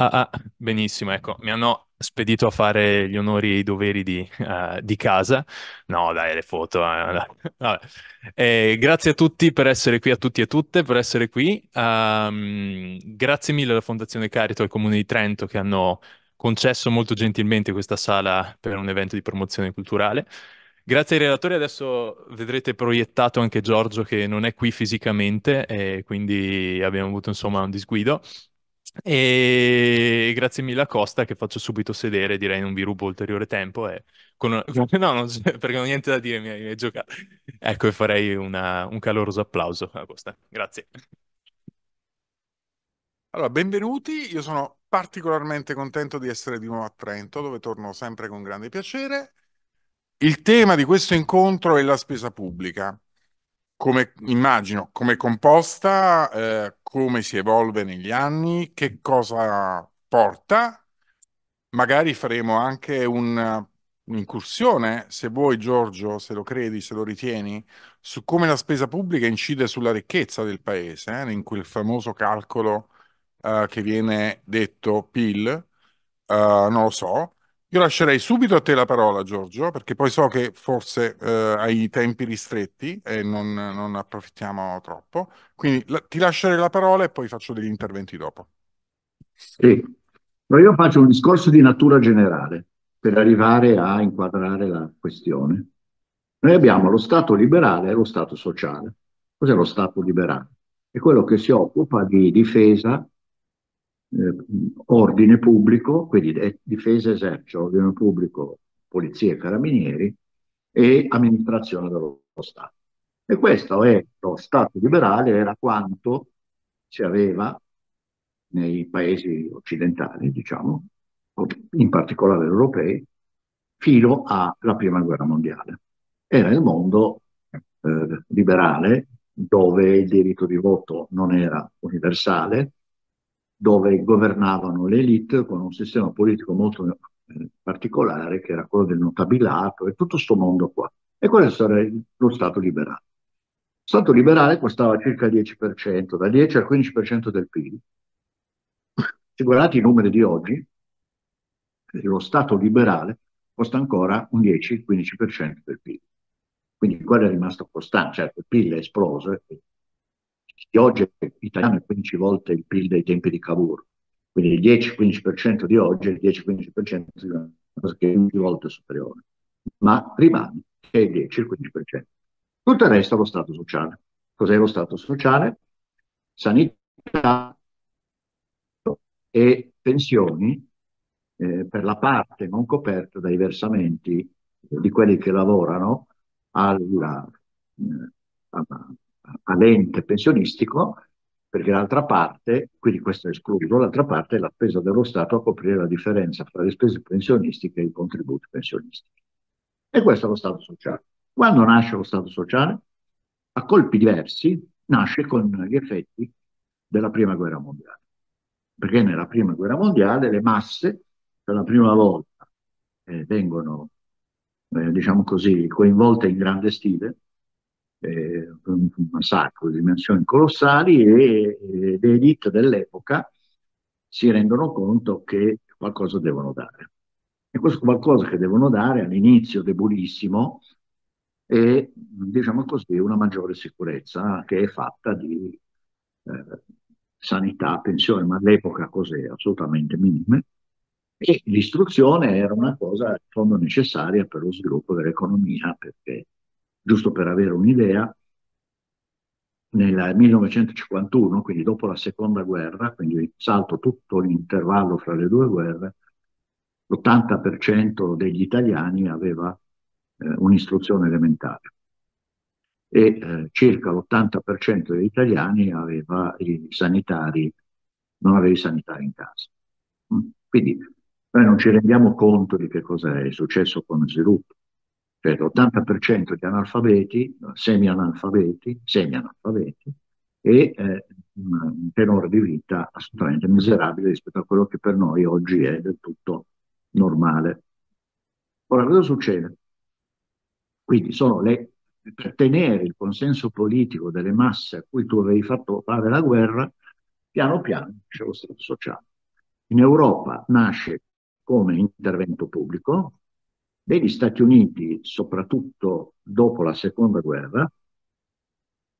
Ah, ah, ah, benissimo, ecco, mi hanno spedito a fare gli onori e i doveri di, uh, di casa. No, dai, le foto. Eh, eh, grazie a tutti per essere qui, a tutti e tutte per essere qui. Um, grazie mille alla Fondazione Carito e al Comune di Trento che hanno concesso molto gentilmente questa sala per un evento di promozione culturale. Grazie ai relatori, adesso vedrete proiettato anche Giorgio che non è qui fisicamente e eh, quindi abbiamo avuto insomma un disguido. E grazie mille a Costa che faccio subito sedere, direi non vi rubo ulteriore tempo. E con... No, non perché non ho niente da dire, mi hai, mi hai giocato. Ecco, e farei una, un caloroso applauso a Costa. Grazie. Allora, benvenuti, io sono particolarmente contento di essere di nuovo a Trento, dove torno sempre con grande piacere. Il tema di questo incontro è la spesa pubblica come immagino, come è composta, eh, come si evolve negli anni, che cosa porta. Magari faremo anche un, un'incursione, se vuoi Giorgio, se lo credi, se lo ritieni, su come la spesa pubblica incide sulla ricchezza del paese, eh, in quel famoso calcolo eh, che viene detto PIL, eh, non lo so, io lascerei subito a te la parola, Giorgio, perché poi so che forse eh, hai tempi ristretti e non, non approfittiamo troppo. Quindi la, ti lascerei la parola e poi faccio degli interventi dopo. Sì, ma io faccio un discorso di natura generale per arrivare a inquadrare la questione. Noi abbiamo lo Stato liberale e lo Stato sociale. Cos'è lo Stato liberale? È quello che si occupa di difesa eh, ordine pubblico, quindi difesa, esercito, ordine pubblico, polizia e carabinieri e amministrazione dello Stato. E questo è lo Stato liberale, era quanto si aveva nei paesi occidentali, diciamo, in particolare europei, fino alla prima guerra mondiale. Era il mondo eh, liberale dove il diritto di voto non era universale, dove governavano l'elite con un sistema politico molto eh, particolare che era quello del notabilato e tutto questo mondo qua. E questo era lo Stato liberale. Lo Stato liberale costava circa il 10%, dal 10 al 15% del PIL. Se guardate i numeri di oggi, eh, lo Stato liberale costa ancora un 10-15% del PIL. Quindi quello è rimasto costante, certo il PIL è esploso, eh, di oggi italiano è 15 volte il PIL dei tempi di Cavour, quindi il 10-15% di oggi è il 10-15% di una cosa che è 15 volte superiore, ma rimane che è il 10-15%. Tutto il resto è lo Stato sociale. Cos'è lo Stato sociale? Sanità e pensioni eh, per la parte non coperta dai versamenti eh, di quelli che lavorano alla, eh, alla all'ente pensionistico, perché l'altra parte, quindi questo è escluso, l'altra parte è la spesa dello Stato a coprire la differenza tra le spese pensionistiche e i contributi pensionistici. E questo è lo Stato sociale. Quando nasce lo Stato sociale? A colpi diversi, nasce con gli effetti della Prima Guerra Mondiale. Perché nella Prima Guerra Mondiale le masse, per la prima volta, eh, vengono, eh, diciamo così, coinvolte in grande stile eh, un, un massacro di dimensioni colossali e, e le elite dell'epoca si rendono conto che qualcosa devono dare. E questo qualcosa che devono dare all'inizio debolissimo è, diciamo così, una maggiore sicurezza che è fatta di eh, sanità, pensione, ma all'epoca cose assolutamente minime. E l'istruzione era una cosa in fondo necessaria per lo sviluppo dell'economia, perché giusto per avere un'idea, nel 1951, quindi dopo la seconda guerra, quindi salto tutto l'intervallo fra le due guerre, l'80% degli italiani aveva eh, un'istruzione elementare e eh, circa l'80% degli italiani aveva i sanitari, non aveva i sanitari in casa. Mm. Quindi noi non ci rendiamo conto di che cosa è successo con lo sviluppo cioè l'80% di analfabeti, semi-analfabeti, semi-analfabeti e eh, un tenore di vita assolutamente miserabile rispetto a quello che per noi oggi è del tutto normale. Ora, cosa succede? Quindi sono le, per tenere il consenso politico delle masse a cui tu avevi fatto fare la guerra, piano piano c'è lo stato sociale. In Europa nasce come intervento pubblico, negli Stati Uniti, soprattutto dopo la seconda guerra,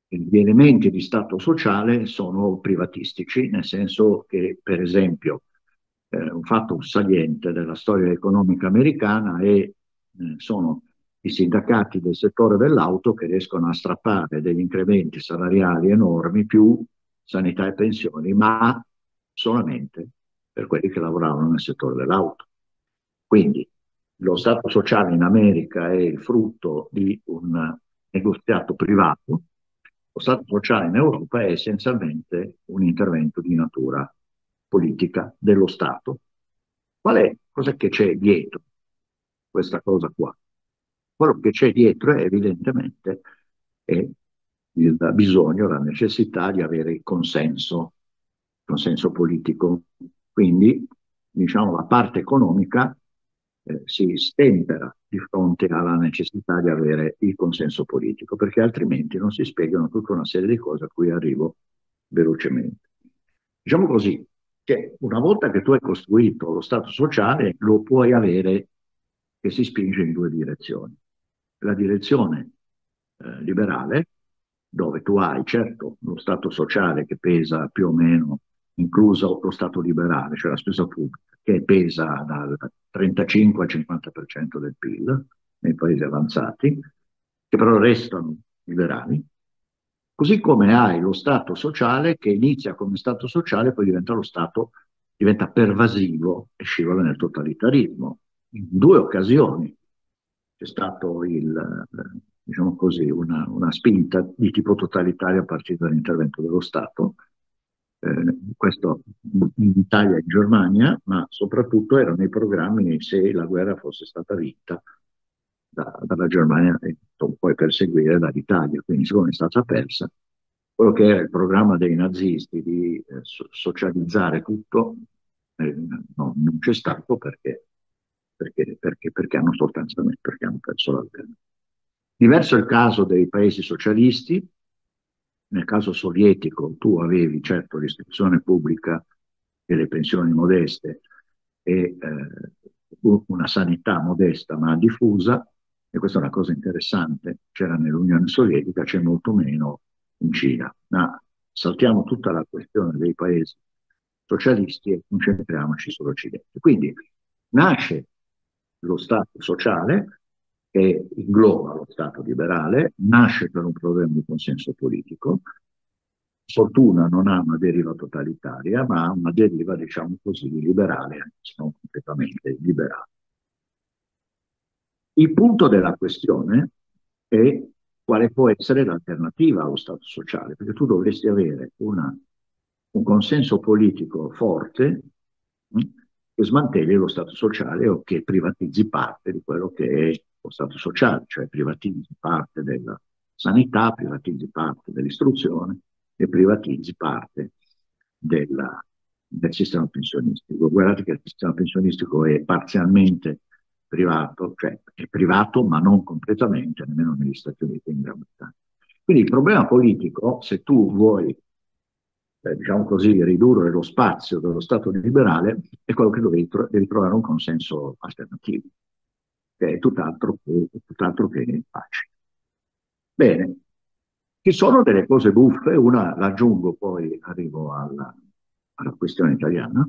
gli elementi di Stato sociale sono privatistici, nel senso che, per esempio, eh, un fatto saliente della storia economica americana è, eh, sono i sindacati del settore dell'auto che riescono a strappare degli incrementi salariali enormi più sanità e pensioni, ma solamente per quelli che lavoravano nel settore dell'auto. Quindi lo Stato sociale in America è il frutto di un negoziato privato, lo Stato sociale in Europa è essenzialmente un intervento di natura politica dello Stato. Qual è? cosa che c'è dietro questa cosa qua? Quello che c'è dietro è evidentemente è il bisogno, la necessità di avere il consenso, il consenso politico. Quindi, diciamo, la parte economica eh, si stempera di fronte alla necessità di avere il consenso politico, perché altrimenti non si spiegano tutta una serie di cose a cui arrivo velocemente. Diciamo così, che una volta che tu hai costruito lo Stato sociale, lo puoi avere che si spinge in due direzioni. La direzione eh, liberale, dove tu hai certo lo Stato sociale che pesa più o meno incluso lo Stato liberale, cioè la spesa pubblica, che pesa dal 35 al 50% del PIL nei paesi avanzati, che però restano liberali, così come hai lo Stato sociale che inizia come Stato sociale, poi diventa lo Stato, diventa pervasivo e scivola nel totalitarismo. In due occasioni c'è stata diciamo una, una spinta di tipo totalitario a partire dall'intervento dello Stato, eh, questo in Italia e in Germania, ma soprattutto era nei programmi se la guerra fosse stata vinta da, dalla Germania e poi per seguire dall'Italia. Quindi siccome è stata persa, quello che era il programma dei nazisti di eh, socializzare tutto eh, no, non c'è stato perché, perché, perché, perché hanno sostanzialmente perché hanno perso la guerra. Diverso è il caso dei paesi socialisti, nel caso sovietico tu avevi certo l'istruzione pubblica e le pensioni modeste e eh, una sanità modesta ma diffusa, e questa è una cosa interessante, c'era nell'Unione Sovietica, c'è molto meno in Cina. Ma saltiamo tutta la questione dei paesi socialisti e concentriamoci sull'Occidente. Quindi nasce lo Stato sociale e ingloba lo Stato liberale, nasce per un problema di consenso politico, fortuna non ha una deriva totalitaria, ma ha una deriva, diciamo così, liberale, se non completamente liberale. Il punto della questione è quale può essere l'alternativa allo Stato sociale, perché tu dovresti avere una, un consenso politico forte mh, hm, che smantelli lo Stato sociale o che privatizzi parte di quello che è lo Stato sociale, cioè privatizzi parte della sanità, privatizzi parte dell'istruzione e privatizzi parte della, del sistema pensionistico. Guardate che il sistema pensionistico è parzialmente privato, cioè è privato ma non completamente, nemmeno negli Stati Uniti e in Gran Bretagna. Quindi il problema politico, se tu vuoi, eh, diciamo così, ridurre lo spazio dello Stato liberale, è quello che devi, tro- devi trovare un consenso alternativo che è tutt'altro che, tutt'altro che facile. Bene, ci sono delle cose buffe, una la aggiungo poi arrivo alla, alla questione italiana.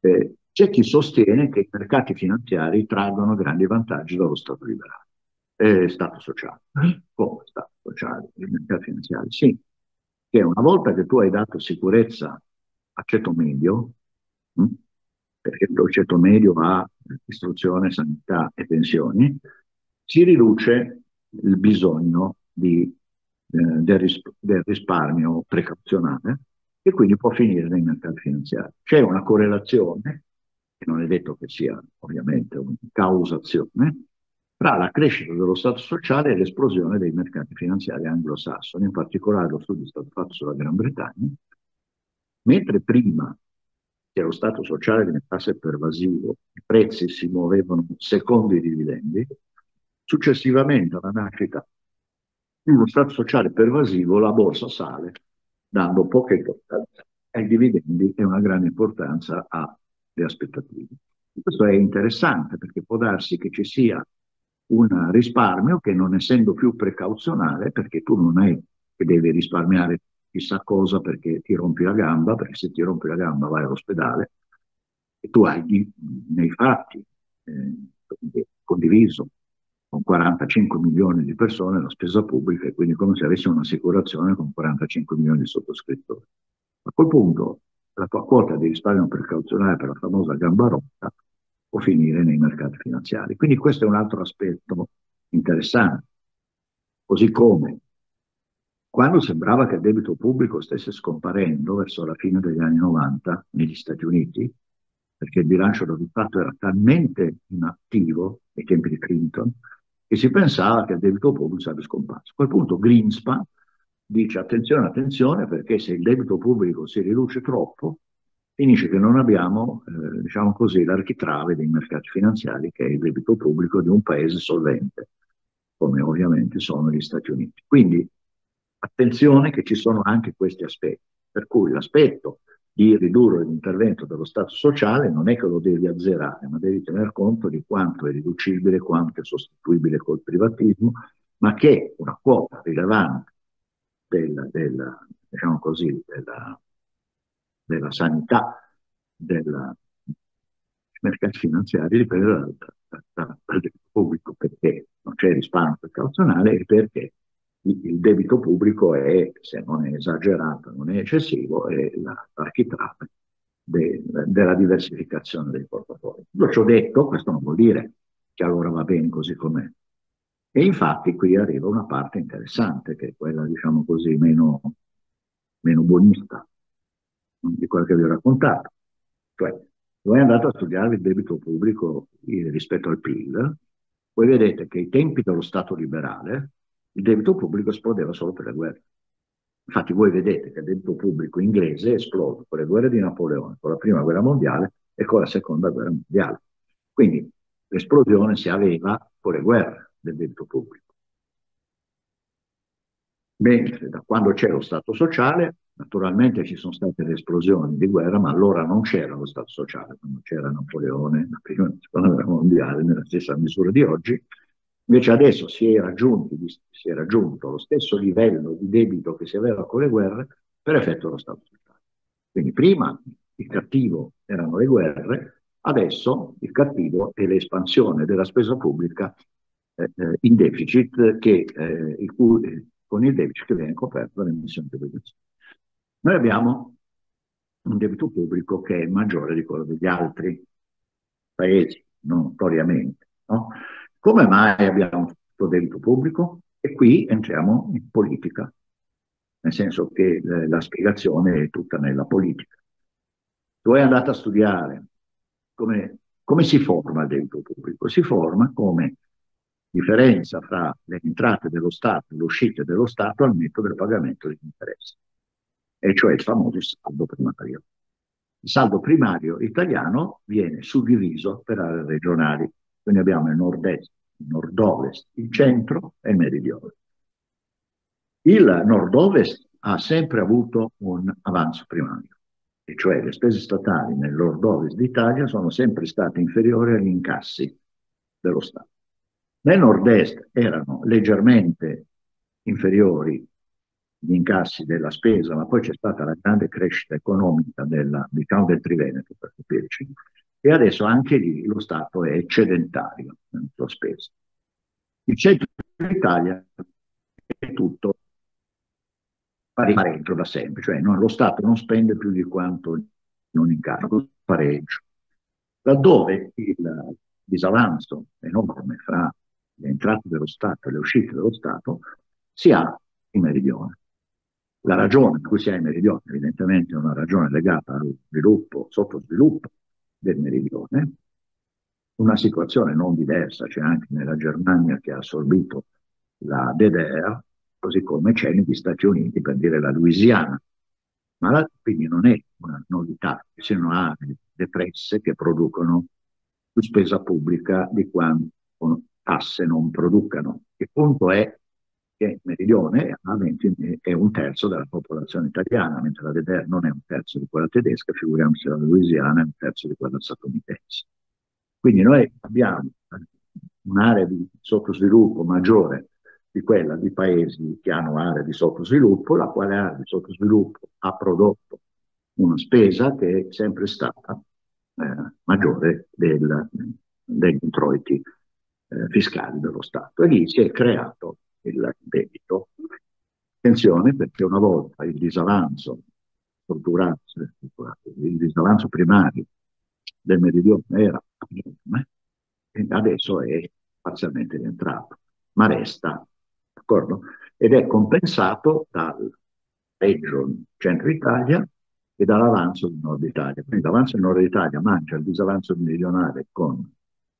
Eh, c'è chi sostiene che i mercati finanziari traggono grandi vantaggi dallo Stato liberale, eh, Stato sociale. Mm. Come Stato sociale? Il mercato finanziario, sì. Che una volta che tu hai dato sicurezza a ceto medio, mh, mm, perché il ceto medio ha istruzione, sanità e pensioni, si riduce il bisogno di, eh, del, ris- del, risparmio precauzionale e quindi può finire nei mercati finanziari. C'è una correlazione, che non è detto che sia ovviamente una causazione, tra la crescita dello Stato sociale e l'esplosione dei mercati finanziari anglosassoni, in particolare lo studio è stato fatto sulla Gran Bretagna, mentre prima che lo Stato sociale diventasse pervasivo, i prezzi si muovevano secondo i dividendi, successivamente alla nascita di uno Stato sociale pervasivo la borsa sale, dando poca importanza ai dividendi e una grande importanza alle aspettative. Questo è interessante perché può darsi che ci sia un risparmio che non essendo più precauzionale, perché tu non hai che devi risparmiare chissà cosa perché ti rompi la gamba, perché se ti rompi la gamba vai all'ospedale e tu hai nei fatti eh, condiviso con 45 milioni di persone la spesa pubblica e quindi come se avessi un'assicurazione con 45 milioni di sottoscrittori. A quel punto la tua quota di risparmio precauzionale per la famosa gamba rotta può finire nei mercati finanziari. Quindi questo è un altro aspetto interessante. Così come quando sembrava che il debito pubblico stesse scomparendo verso la fine degli anni 90 negli Stati Uniti, perché il bilancio dello Stato era talmente inattivo ai tempi di Clinton che si pensava che il debito pubblico sarebbe scomparso. A quel punto Greenspan dice attenzione, attenzione, perché se il debito pubblico si riduce troppo, finisce che non abbiamo, eh, diciamo così, l'architrave dei mercati finanziari, che è il debito pubblico di un paese solvente, come ovviamente sono gli Stati Uniti. Quindi Attenzione che ci sono anche questi aspetti, per cui l'aspetto di ridurre l'intervento dello Stato sociale non è che lo devi azzerare, ma devi tener conto di quanto è riducibile, quanto è sostituibile col privatismo, ma che una quota rilevante della, della, diciamo così, della, della sanità, dei mercati finanziari dipende dal, dal, dal, dal pubblico perché non c'è risparmio precauzionale e perché il debito pubblico è, se non è esagerato, non è eccessivo, è l'architrave de, della diversificazione dei portafogli. Lo ci ho detto, questo non vuol dire che allora va bene così com'è. E infatti qui arriva una parte interessante, che è quella, diciamo così, meno, meno buonista di quello che vi ho raccontato. Cioè, voi andate a studiare il debito pubblico eh, rispetto al PIL, voi vedete che i tempi dello Stato liberale, il debito pubblico esplodeva solo per le guerre. Infatti voi vedete che il debito pubblico inglese esplode con le guerre di Napoleone, con la prima guerra mondiale e con la seconda guerra mondiale. Quindi l'esplosione si aveva con le guerre del debito pubblico. Mentre da quando c'è lo Stato sociale, naturalmente ci sono state le esplosioni di guerra, ma allora non c'era lo Stato sociale, quando c'era Napoleone, la prima e la seconda guerra mondiale, nella stessa misura di oggi, Invece adesso si è, raggiunto, si è raggiunto lo stesso livello di debito che si aveva con le guerre per effetto dello Stato sociale. Quindi prima il cattivo erano le guerre, adesso il cattivo è l'espansione della spesa pubblica eh, eh in deficit che, eh, il cui, eh, con il deficit che viene coperto dall'emissione di obbligazioni. Noi abbiamo un debito pubblico che è maggiore di quello degli altri paesi, notoriamente. No? Come mai abbiamo fatto debito pubblico? E qui entriamo in politica, nel senso che eh, la spiegazione è tutta nella politica. Tu è andato a studiare come, come si forma il debito pubblico? Si forma come differenza fra le entrate dello Stato e le uscite dello Stato al netto del pagamento degli interessi, e cioè il famoso saldo primario. Il saldo primario italiano viene suddiviso per aree regionali. Quindi abbiamo il nord-est, il nord-ovest, il centro e il meridione. Il nord-ovest ha sempre avuto un avanzo primario, e cioè le spese statali nel nord-ovest d'Italia sono sempre state inferiori agli incassi dello Stato. Nel nord-est erano leggermente inferiori gli incassi della spesa, ma poi c'è stata la grande crescita economica della, diciamo del Triveneto, per capirci, e adesso anche lì lo Stato è eccedentario nella sua spesa. Il centro d'Italia è tutto pareggio da sempre, cioè non, lo Stato non spende più di quanto non incarico, pareggio. Laddove il disavanzo enorme fra le entrate dello Stato e le uscite dello Stato si ha in meridione. La ragione per cui si ha in meridione evidentemente è una ragione legata allo sviluppo, sottosviluppo del meridione. Una situazione non diversa c'è anche nella Germania che ha assorbito la DDR, così come c'è negli Stati Uniti, per dire la Louisiana. Ma la, quindi non è una novità, se non ha le presse che producono più spesa pubblica di quanto tasse non producano. Il punto è che è in meridione è un terzo della popolazione italiana, mentre la Vedere non è un terzo di quella tedesca, figuriamoci la Louisiana è un terzo di quella statunitense. Quindi noi abbiamo un'area di sottosviluppo maggiore di quella di paesi che hanno aree di sottosviluppo, la quale area di sottosviluppo ha prodotto una spesa che è sempre stata eh, maggiore del, degli introiti eh, fiscali dello Stato. E lì si è creato il debito. Attenzione perché una volta il disavanzo il disavanzo primario del meridione era enorme, e adesso è parzialmente rientrato, ma resta, d'accordo? Ed è compensato dal region centro Italia e dall'avanzo del nord Italia. Quindi l'avanzo del nord Italia mangia il disavanzo meridionale con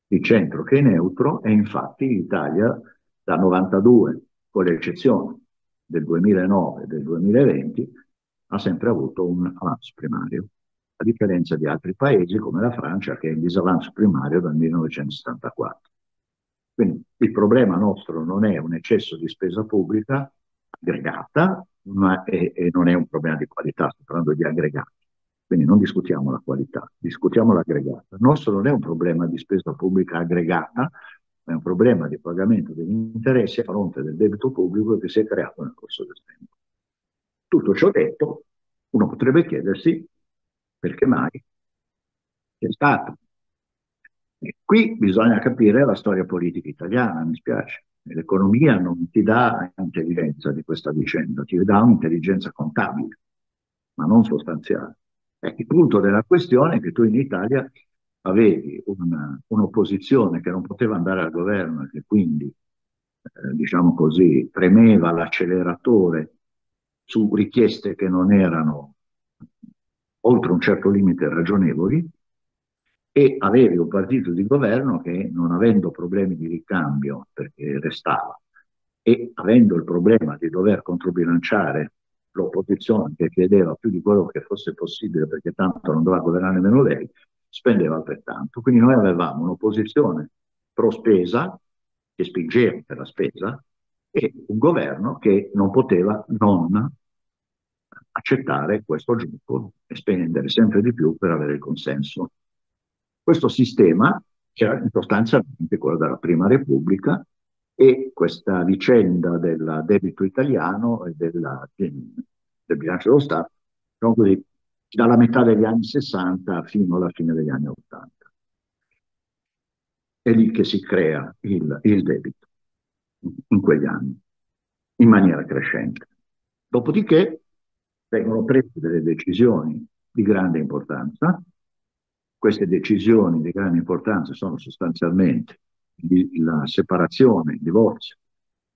il centro che è neutro e infatti l'Italia da 92, con l'eccezione del 2009 e del 2020, ha sempre avuto un avanzo primario, a differenza di altri paesi come la Francia che è in disavanzo primario dal 1974. Quindi il problema nostro non è un eccesso di spesa pubblica aggregata ma è, e non è un problema di qualità, sto parlando di aggregati. Quindi non discutiamo la qualità, discutiamo l'aggregata. Il nostro non è un problema di spesa pubblica aggregata, è un problema di pagamento degli interessi a fronte del debito pubblico che si è creato nel corso del tempo. Tutto ciò detto, uno potrebbe chiedersi perché mai c'è stato. E qui bisogna capire la storia politica italiana, mi spiace. L'economia non ti dà intelligenza di questa vicenda, ti dà un'intelligenza contabile, ma non sostanziale. E il punto della questione è che tu in Italia avevi una, un'opposizione che non poteva andare al governo e che quindi, eh, diciamo così, premeva l'acceleratore su richieste che non erano oltre un certo limite ragionevoli, e avevi un partito di governo che non avendo problemi di ricambio, perché restava, e avendo il problema di dover controbilanciare l'opposizione che chiedeva più di quello che fosse possibile perché tanto non doveva governare nemmeno lei, spendeva altrettanto. Quindi noi avevamo un'opposizione pro spesa, che spingeva per la spesa, e un governo che non poteva non accettare questo gioco e spendere sempre di più per avere il consenso. Questo sistema era in sostanza quello della Prima Repubblica e questa vicenda del debito italiano e della, del bilancio dello Stato diciamo così, dalla metà degli anni 60 fino alla fine degli anni 80. È lì che si crea il, il debito, in quegli anni, in maniera crescente. Dopodiché vengono prese delle decisioni di grande importanza. Queste decisioni di grande importanza sono sostanzialmente la separazione, il divorzio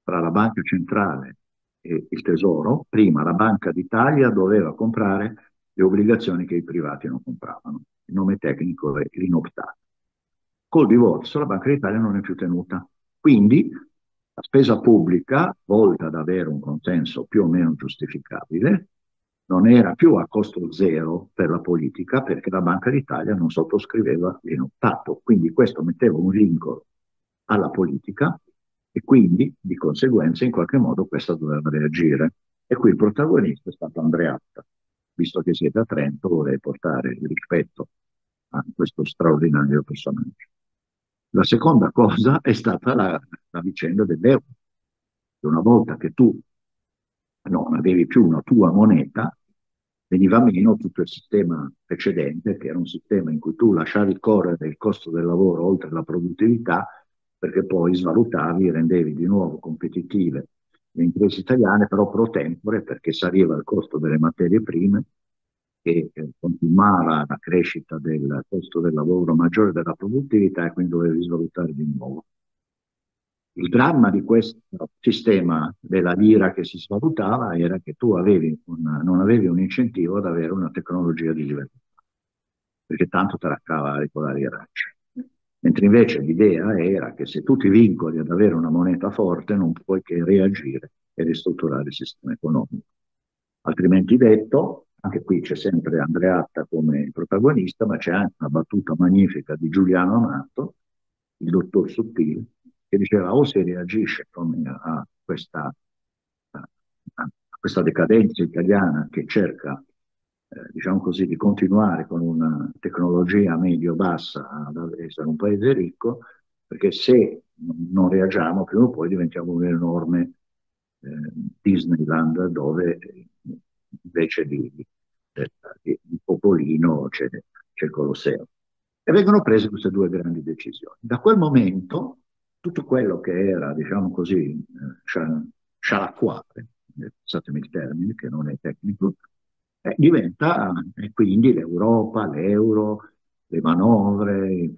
tra la banca centrale e il tesoro. Prima la Banca d'Italia doveva comprare le obbligazioni che i privati non compravano. Il nome tecnico è l'inoptato. Col divorzio la Banca d'Italia non è più tenuta. Quindi la spesa pubblica, volta ad avere un consenso più o meno giustificabile, non era più a costo zero per la politica perché la Banca d'Italia non sottoscriveva l'inoptato. Quindi questo metteva un vincolo alla politica e quindi di conseguenza in qualche modo questa doveva reagire. E qui il protagonista è stato Andreatta, visto che siete a Trento, vorrei portare il rispetto a questo straordinario personaggio. La seconda cosa è stata la, la vicenda dell'euro. Una volta che tu non avevi più una tua moneta, veniva meno tutto il sistema precedente, che era un sistema in cui tu lasciavi correre il costo del lavoro oltre la produttività, perché poi svalutavi e rendevi di nuovo competitive le imprese italiane, però pro tempore perché saliva il costo delle materie prime e eh, continuava la crescita del costo del lavoro maggiore della produttività e quindi dovevi svalutare di nuovo. Il dramma di questo sistema della lira che si svalutava era che tu avevi una, non avevi un incentivo ad avere una tecnologia di livello, perché tanto te la cava con la i Mentre invece l'idea era che se tu ti vincoli ad avere una moneta forte non puoi che reagire e ristrutturare il sistema economico. Altrimenti detto, anche qui c'è sempre Andreatta come protagonista, ma c'è anche una battuta magnifica di Giuliano Amato, il dottor Sottile, che diceva o si reagisce a questa, a questa decadenza italiana che cerca eh, diciamo così, di continuare con una tecnologia medio-bassa ad essere un paese ricco, perché se non reagiamo prima o poi diventiamo un enorme eh, Disneyland dove invece di, di, di, di Popolino c'è, c'è il Colosseo. E vengono prese queste due grandi decisioni. Da quel momento tutto quello che era, diciamo così, eh, scialacquare, eh, passatemi il termine che non è tecnico, eh, diventa eh, quindi l'Europa, l'euro, le manovre, il,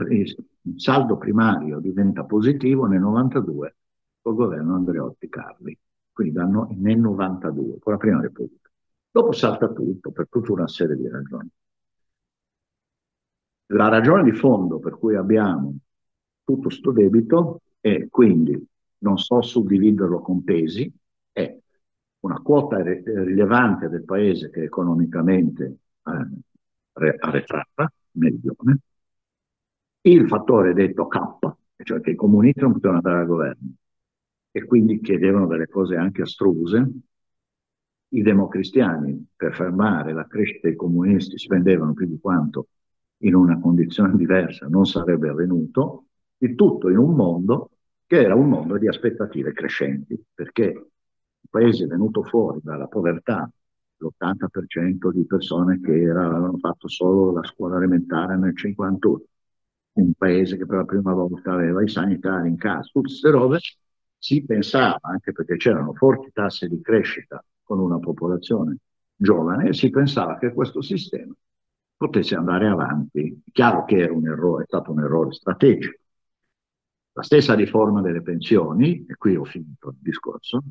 il saldo primario diventa positivo nel 92 col governo Andreotti Carli, quindi danno, nel 92, con la prima Repubblica. Dopo salta tutto per tutta una serie di ragioni. La ragione di fondo per cui abbiamo tutto questo debito è quindi non so suddividerlo con pesi, una quota eh, rilevante del paese che è economicamente eh, arretrata, meridione, il fattore detto K, cioè che i comunisti non potevano andare al governo e quindi chiedevano delle cose anche astruse, i democristiani per fermare la crescita dei comunisti spendevano più di quanto in una condizione diversa non sarebbe avvenuto, il tutto in un mondo che era un mondo di aspettative crescenti, perché un paese venuto fuori dalla povertà, l'80% di persone che era, avevano fatto solo la scuola elementare nel 1951, un paese che per la prima volta aveva i sanitari in casa, tutte queste robe, si pensava, anche perché c'erano forti tasse di crescita con una popolazione giovane, si pensava che questo sistema potesse andare avanti. Chiaro che era un errore, è stato un errore strategico. La stessa riforma delle pensioni, e qui ho finito il discorso,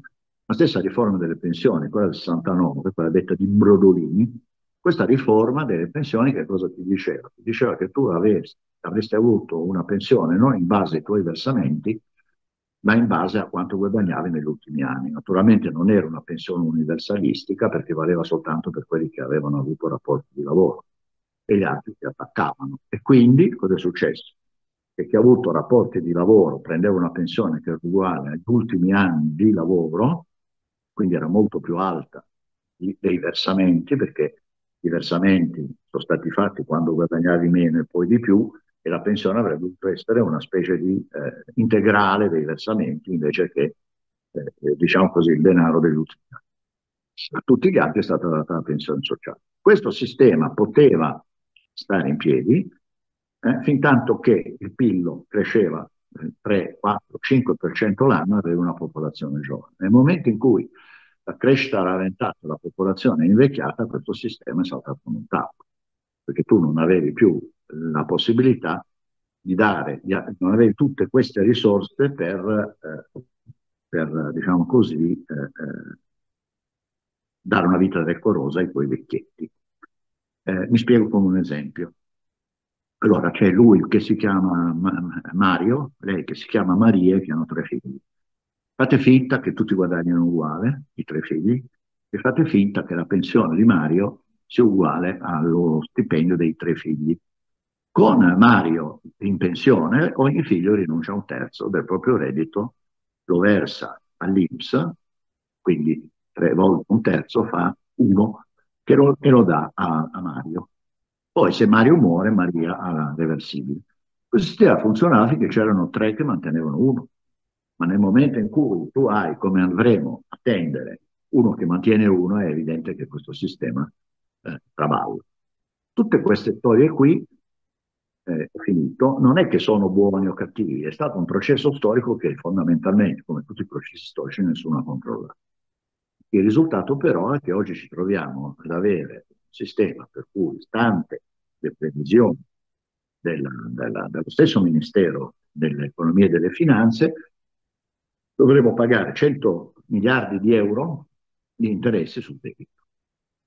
la stessa riforma delle pensioni, quella del 69, quella detta di Brodolini, questa riforma delle pensioni che cosa ti diceva? Ti diceva che tu avresti, avresti avuto una pensione non in base ai tuoi versamenti, ma in base a quanto guadagnavi negli ultimi anni. Naturalmente non era una pensione universalistica perché valeva soltanto per quelli che avevano avuto rapporti di lavoro e gli altri ti attaccavano. E quindi cosa è successo? Che chi ha avuto rapporti di lavoro prendeva una pensione che era uguale agli ultimi anni di lavoro quindi era molto più alta dei versamenti perché i versamenti sono stati fatti quando guadagnavi meno e poi di più e la pensione avrebbe dovuto essere una specie di eh, integrale dei versamenti invece che eh, diciamo così il denaro degli utilizzati. A tutti gli altri è stata data la pensione sociale. Questo sistema poteva stare in piedi eh, fin tanto che il pillo cresceva 3, 4, 5% l'anno aveva una popolazione giovane. Nel momento in cui la crescita ha rallentato la popolazione è invecchiata, questo sistema è saltato con un tappo, perché tu non avevi più la possibilità di dare, di, non avevi tutte queste risorse per, eh, per diciamo così, eh, eh dare una vita decorosa ai tuoi vecchietti. Eh, mi spiego con un esempio. Allora c'è lui che si chiama Mario, lei che si chiama Maria e che hanno tre figli. Fate finta che tutti guadagnano uguale, i tre figli, e fate finta che la pensione di Mario sia uguale allo stipendio dei tre figli. Con Mario in pensione, ogni figlio rinuncia a un terzo del proprio reddito, lo versa all'IMSS, quindi tre volte un terzo fa uno che lo, che lo dà a, a Mario. Poi se Mario muore, Maria ha la reversibile. Questo sistema funzionava finché c'erano tre che mantenevano uno. Ma nel momento in cui tu hai, come andremo, a tendere uno che mantiene uno, è evidente che questo sistema eh, traballa. Tutte queste storie qui, eh, finito, non è che sono buoni o cattivi, è stato un processo storico che fondamentalmente, come tutti i processi storici, nessuno ha controllato. Il risultato però è che oggi ci troviamo ad avere sistema, per cui tante le previsioni della, della, dello stesso Ministero dell'Economia e delle Finanze, dovremo pagare 100 miliardi di euro di interessi sul debito.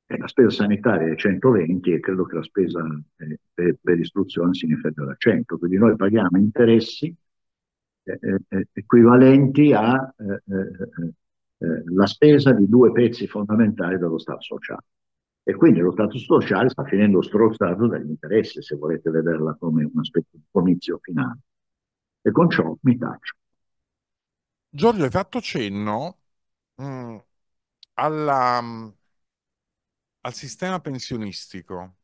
E la spesa sanitaria è 120 e credo che la spesa eh, per, per, istruzione sia inferiore a 100, quindi noi paghiamo interessi eh, eh, eh equivalenti alla eh, spesa di due pezzi fondamentali dello Stato sociale. E quindi lo Stato sociale sta finendo strozzato dall'interesse, se volete vederla come un aspetto di comizio finale. E con ciò mi taccio. Giorgio, hai fatto cenno mh, mm, alla, mh, mm, al sistema pensionistico,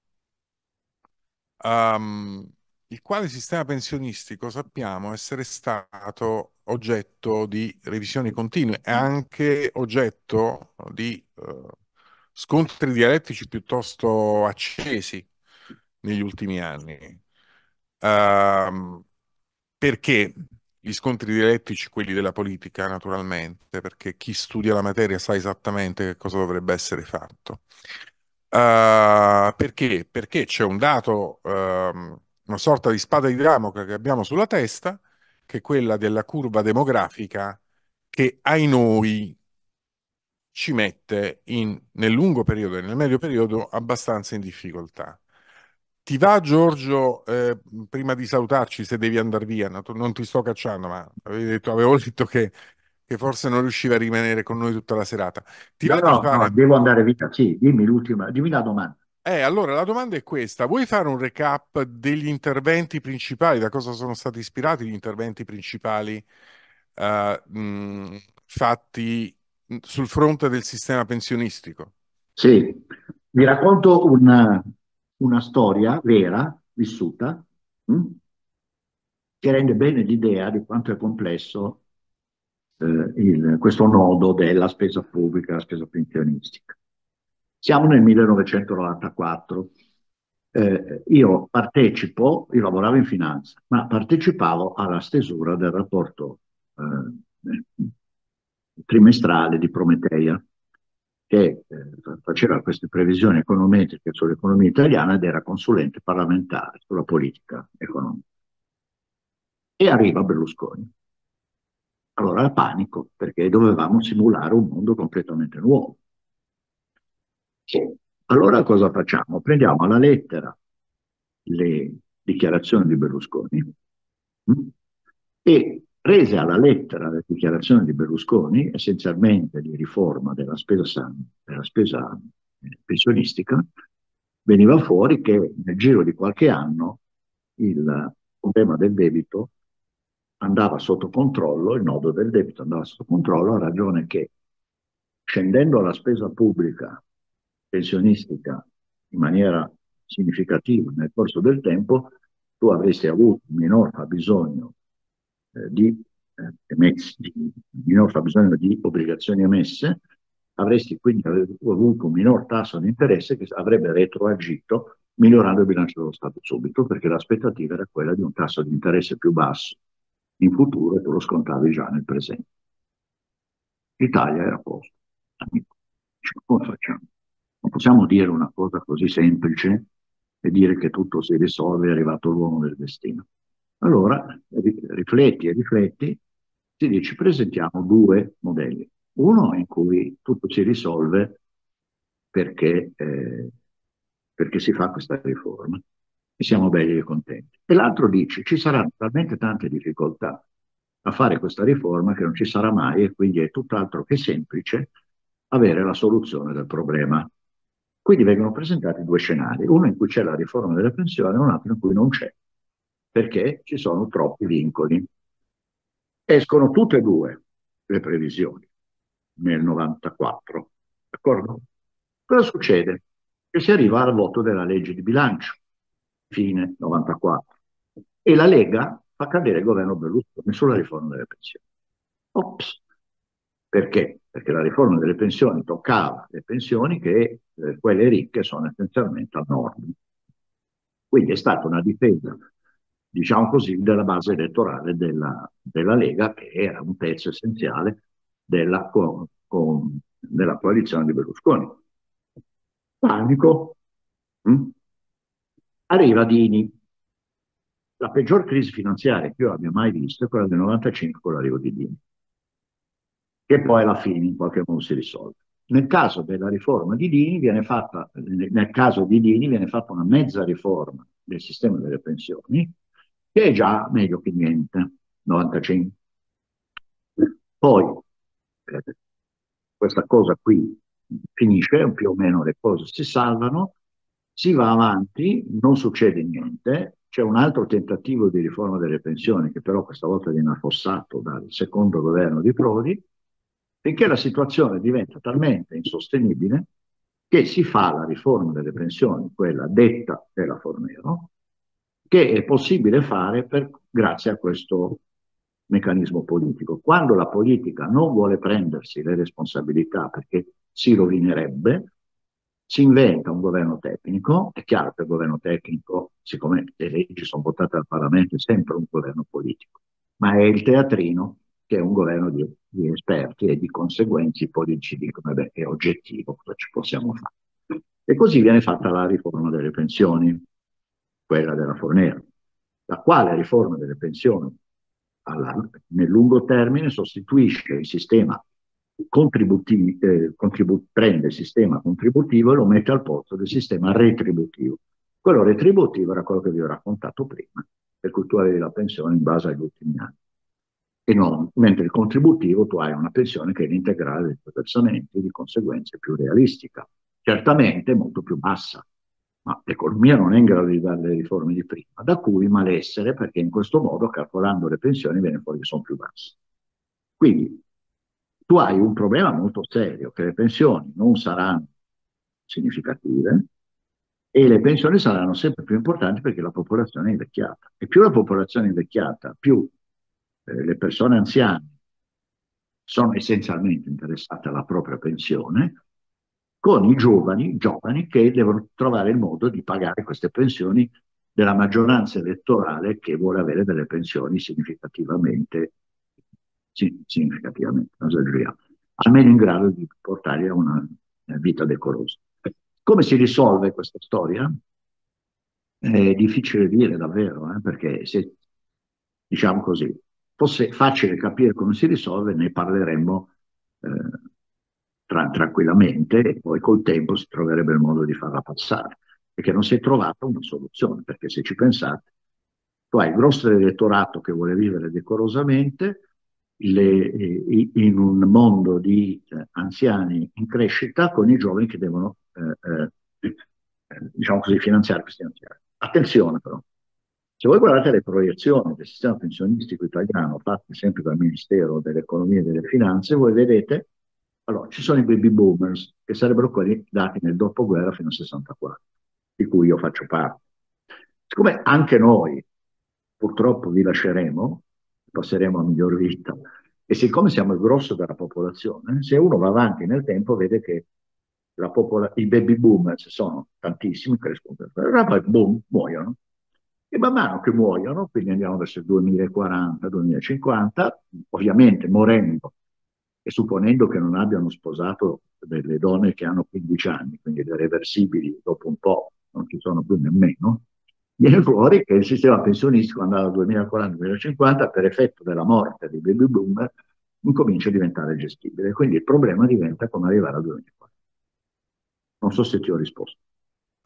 um, il quale sistema pensionistico sappiamo essere stato oggetto di revisioni continue e anche oggetto di... Uh, scontri dialettici piuttosto accesi negli ultimi anni. Uh, perché gli scontri dialettici, quelli della politica, naturalmente, perché chi studia la materia sa esattamente che cosa dovrebbe essere fatto. Uh, perché? Perché c'è un dato, uh, una sorta di spada di Damocle che abbiamo sulla testa, che è quella della curva demografica che ai noi ci mette in, nel lungo periodo e nel medio periodo abbastanza in difficoltà. Ti va Giorgio, eh, prima di salutarci, se devi andare via, non ti sto cacciando, ma detto, avevo detto che, che, forse non riusciva a rimanere con noi tutta la serata. Ti no, va no, fare... no, devo andare via, sì, dimmi l'ultima, dimmi la domanda. Eh, allora la domanda è questa, vuoi fare un recap degli interventi principali, da cosa sono stati ispirati gli interventi principali uh, mh, fatti sul fronte del sistema pensionistico. Sì, vi racconto una, una storia vera, vissuta, mh? che rende bene l'idea di quanto è complesso eh, il, questo nodo della spesa pubblica, la spesa pensionistica. Siamo nel 1994. Eh, io partecipo, io lavoravo in finanza, ma partecipavo alla stesura del rapporto eh, trimestrale di Prometeia, che eh, faceva queste previsioni econometriche sull'economia italiana ed era consulente parlamentare sulla politica economica. E arriva Berlusconi. Allora panico, perché dovevamo simulare un mondo completamente nuovo. Allora cosa facciamo? Prendiamo alla lettera le dichiarazioni di Berlusconi mh? Hm? e prese alla lettera le dichiarazioni di Berlusconi, essenzialmente di riforma della spesa, della spesa eh, pensionistica, veniva fuori che nel giro di qualche anno il problema del debito andava sotto controllo, il nodo del debito andava sotto controllo, a ragione che scendendo la spesa pubblica pensionistica in maniera significativa nel corso del tempo, tu avresti avuto un minor fabbisogno eh, di, eh, emessi, di, minor fabbisogno di obbligazioni emesse, avresti quindi avuto un minor tasso di interesse che avrebbe retroagito migliorando il bilancio dello Stato subito, perché l'aspettativa era quella di un tasso di interesse più basso in futuro e tu lo scontavi già nel presente. L'Italia era a posto. Cioè, come facciamo? Non possiamo dire una cosa così semplice e dire che tutto si risolve, è arrivato l'uomo del destino. Allora rifletti e rifletti, ti dici presentiamo due modelli. Uno in cui tutto si risolve perché, eh, perché si fa questa riforma e siamo belli e contenti. E l'altro dice ci saranno talmente tante difficoltà a fare questa riforma che non ci sarà mai e quindi è tutt'altro che semplice avere la soluzione del problema. Quindi vengono presentati due scenari, uno in cui c'è la riforma delle pensioni e un altro in cui non c'è perché ci sono troppi vincoli. Escono tutte e due le previsioni nel 94, d'accordo? Cosa succede? Che si arriva al voto della legge di bilancio, fine 94, e la Lega fa cadere il governo Berlusconi sulla riforma delle pensioni. Ops. Perché? Perché la riforma delle pensioni toccava le pensioni che eh, quelle ricche sono essenzialmente a norma. Quindi è stata una difesa diciamo così, della base elettorale della, della Lega, che era un pezzo essenziale della, con, con, della coalizione di Berlusconi. Panico. Mm? Arriva Dini. La peggior crisi finanziaria che io abbia mai visto è quella del 95 con l'arrivo di Dini, che poi alla fine in qualche modo si risolve. Nel caso della riforma di Dini viene fatta, nel caso di Dini viene fatta una mezza riforma del sistema delle pensioni, che è già meglio che niente, 95. Poi eh, questa cosa qui finisce, più o meno le cose si salvano, si va avanti, non succede niente, c'è un altro tentativo di riforma delle pensioni che però questa volta viene affossato dal secondo governo di Prodi, finché la situazione diventa talmente insostenibile che si fa la riforma delle pensioni, quella detta della Fornero, che è possibile fare per, grazie a questo meccanismo politico. Quando la politica non vuole prendersi le responsabilità perché si rovinerebbe, si inventa un governo tecnico, è chiaro che il governo tecnico, siccome le leggi sono votate al Parlamento, è sempre un governo politico, ma è il teatrino che è un governo di, di esperti e di conseguenza i politici dicono beh, è oggettivo, cosa ci possiamo fare? E così viene fatta la riforma delle pensioni, quella della Fornero, la quale riforma delle pensioni alla, nel lungo termine sostituisce il sistema contributivo, eh, contribu- prende il sistema contributivo e lo mette al posto del sistema retributivo. Quello retributivo era quello che vi ho raccontato prima, per cui tu avevi la pensione in base agli ultimi anni. E non, mentre il contributivo tu hai una pensione che è l'integrale dei tuoi versamenti, di conseguenza è più realistica, certamente molto più bassa, ma l'economia non è in grado di dare le riforme di prima, da cui malessere perché in questo modo calcolando le pensioni viene fuori che sono più basse. Quindi tu hai un problema molto serio, che le pensioni non saranno significative e le pensioni saranno sempre più importanti perché la popolazione è invecchiata. E più la popolazione è invecchiata, più eh, le persone anziane sono essenzialmente interessate alla propria pensione, con i giovani, giovani che devono trovare il modo di pagare queste pensioni della maggioranza elettorale che vuole avere delle pensioni significativamente, sì, significativamente almeno in grado di portare a una vita decorosa. Come si risolve questa storia? È difficile dire davvero, eh, perché se, diciamo così, fosse facile capire come si risolve, ne parleremmo eh, tra, tranquillamente e poi col tempo si troverebbe il modo di farla passare e che non si è trovata una soluzione, perché se ci pensate, tu hai il grosso elettorato che vuole vivere decorosamente, le, eh, in un mondo di eh, anziani in crescita con i giovani che devono eh, eh, eh, diciamo così, finanziare questi anziani. Attenzione però, se voi guardate le proiezioni del sistema pensionistico italiano fatte sempre dal Ministero dell'Economia e delle Finanze, voi vedete allora, ci sono i baby boomers, che sarebbero quelli dati nel dopoguerra fino al 64, di cui io faccio parte. Siccome anche noi purtroppo vi lasceremo, passeremo a miglior vita, e siccome siamo il grosso della popolazione, se uno va avanti nel tempo vede che popola- i baby boomers sono tantissimi, crescono, poi boom, muoioano. E man mano che muoiono, quindi andiamo verso il 2040, 2050, ovviamente morendo e supponendo che non abbiano sposato delle donne che hanno 15 anni, quindi le reversibili dopo un po' non ci sono più nemmeno, viene fuori che il sistema pensionistico andava dal 2040-2050 per effetto della morte dei baby boomer incomincia a diventare gestibile. Quindi il problema diventa come arrivare al 2040. Non so se ti ho risposto.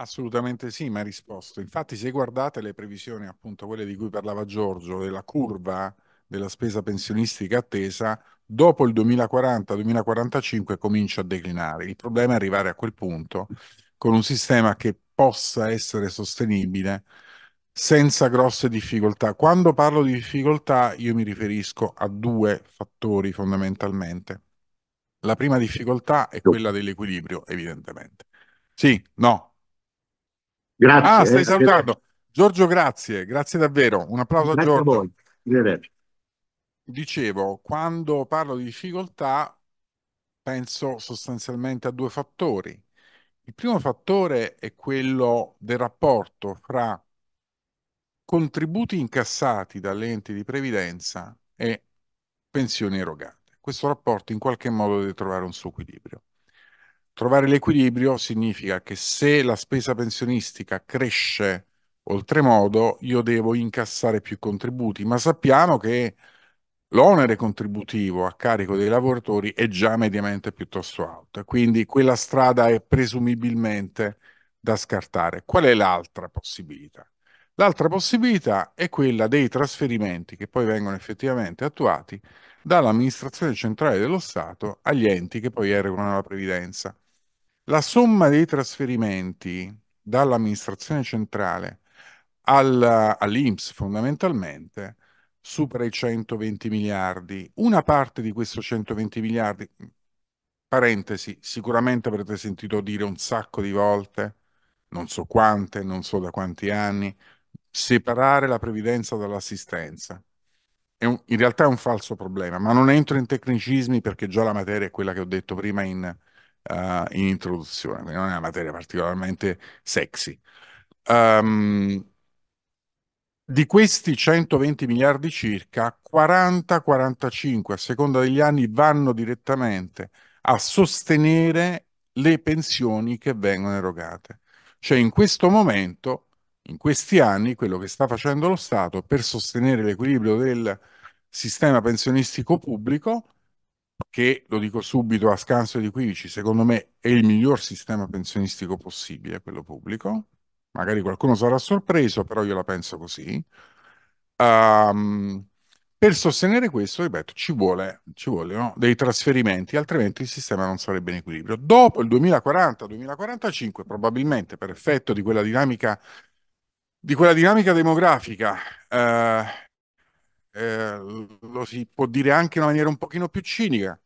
Assolutamente sì, mi ha risposto. Infatti se guardate le previsioni, appunto quelle di cui parlava Giorgio, della curva della spesa pensionistica attesa, dopo il 2040-2045 comincia a declinare. Il problema è arrivare a quel punto con un sistema che possa essere sostenibile senza grosse difficoltà. Quando parlo di difficoltà io mi riferisco a due fattori fondamentalmente. La prima difficoltà è quella dell'equilibrio, evidentemente. Sì, no. Grazie. Ah, stai eh, salutando. Giorgio, grazie, grazie davvero. Un applauso grazie a Giorgio. A voi dicevo, quando parlo di difficoltà penso sostanzialmente a due fattori. Il primo fattore è quello del rapporto fra contributi incassati dall'ente di previdenza e pensioni erogate. Questo rapporto in qualche modo deve trovare un suo equilibrio. Trovare l'equilibrio significa che se la spesa pensionistica cresce oltremodo, io devo incassare più contributi, ma sappiamo che l'onere contributivo a carico dei lavoratori è già mediamente piuttosto alto, quindi quella strada è presumibilmente da scartare. Qual è l'altra possibilità? L'altra possibilità è quella dei trasferimenti che poi vengono effettivamente attuati dall'amministrazione centrale dello Stato agli enti che poi erogano la previdenza. La somma dei trasferimenti dall'amministrazione centrale all'IMSS fondamentalmente supera i 120 miliardi. Una parte di questi 120 miliardi, parentesi, sicuramente avrete sentito dire un sacco di volte, non so quante, non so da quanti anni, separare la previdenza dall'assistenza. Un, in realtà è un falso problema, ma non entro in tecnicismi perché già la materia è quella che ho detto prima in, uh, in introduzione, quindi non è una materia particolarmente sexy. Um, di questi 120 miliardi circa, 40-45 a seconda degli anni vanno direttamente a sostenere le pensioni che vengono erogate. Cioè in questo momento, in questi anni, quello che sta facendo lo Stato per sostenere l'equilibrio del sistema pensionistico pubblico, che lo dico subito a scanso di equivoci, secondo me è il miglior sistema pensionistico possibile, quello pubblico, magari qualcuno sarà sorpreso, però io la penso così. Um, per sostenere questo, ripeto, ci, vuole, ci vogliono dei trasferimenti, altrimenti il sistema non sarebbe in equilibrio. Dopo il 2040-2045, probabilmente per effetto di quella dinamica, di quella dinamica demografica, eh, eh, lo si può dire anche in maniera un pochino più cinica,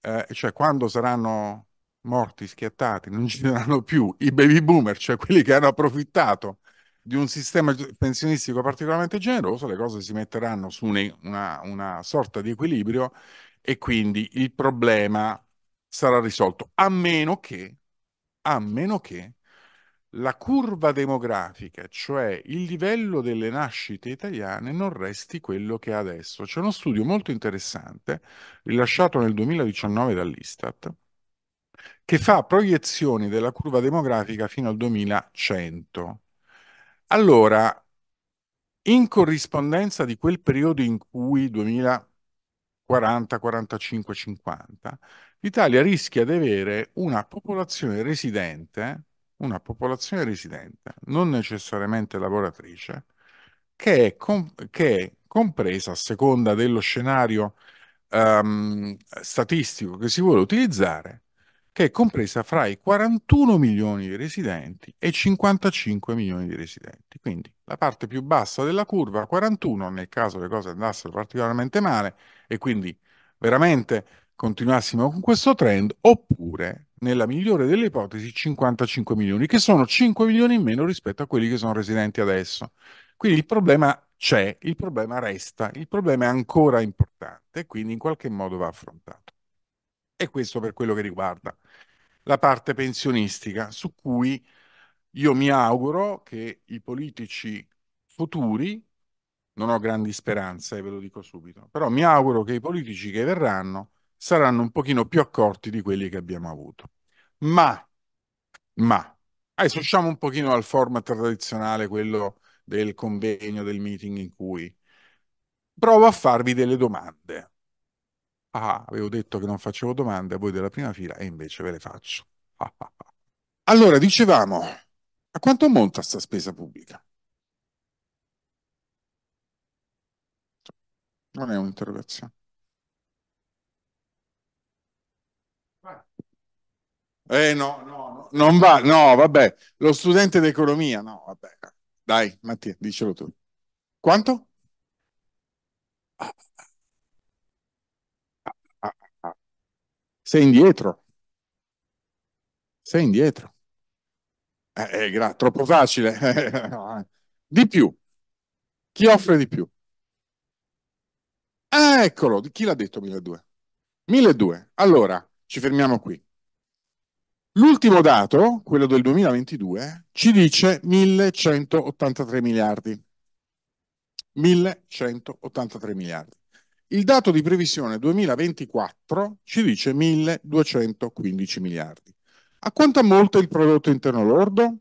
eh, cioè quando saranno morti, schiattati, non ci saranno più i baby boomer, cioè quelli che hanno approfittato di un sistema pensionistico particolarmente generoso, le cose si metteranno su una, una sorta di equilibrio e quindi il problema sarà risolto, a meno che, a meno che la curva demografica, cioè il livello delle nascite italiane, non resti quello che è adesso. C'è uno studio molto interessante rilasciato nel 2019 dall'Istat che fa proiezioni della curva demografica fino al 2100. Allora, in corrispondenza di quel periodo in cui 2040, 45, 50, l'Italia rischia di avere una popolazione residente, una popolazione residente, non necessariamente lavoratrice, che è, com- che è compresa a seconda dello scenario um, statistico che si vuole utilizzare che è compresa fra i 41 milioni di residenti e i 55 milioni di residenti. Quindi la parte più bassa della curva, 41, nel caso le cose andassero particolarmente male e quindi veramente continuassimo con questo trend, oppure nella migliore delle ipotesi 55 milioni, che sono 5 milioni in meno rispetto a quelli che sono residenti adesso. Quindi il problema c'è, il problema resta, il problema è ancora importante quindi in qualche modo va affrontato. E questo per quello che riguarda la parte pensionistica, su cui io mi auguro che i politici futuri, non ho grandi speranze, ve lo dico subito, però mi auguro che i politici che verranno saranno un pochino più accorti di quelli che abbiamo avuto. Ma, ma, adesso eh, usciamo un pochino al format tradizionale, quello del convegno, del meeting in cui provo a farvi delle domande. Ah, avevo detto che non facevo domande a voi della prima fila e invece ve le faccio. Allora, dicevamo, a quanto monta sta spesa pubblica? Non è un'interrogazione. Eh no, no, no, non va, no, vabbè, lo studente d'economia, no, vabbè. Dai, Mattia, dicelo tu. Quanto? Sei indietro. Sei indietro. Eh, eh gra- troppo facile. Eh. di più. Chi offre di più? Ah, eccolo, chi l'ha detto 1200? 1200. Allora, ci fermiamo qui. L'ultimo dato, quello del 2022, ci dice 1183 miliardi. 1183 miliardi. Il dato di previsione 2024 ci dice 1.215 miliardi. A quanto ammonta il prodotto interno lordo?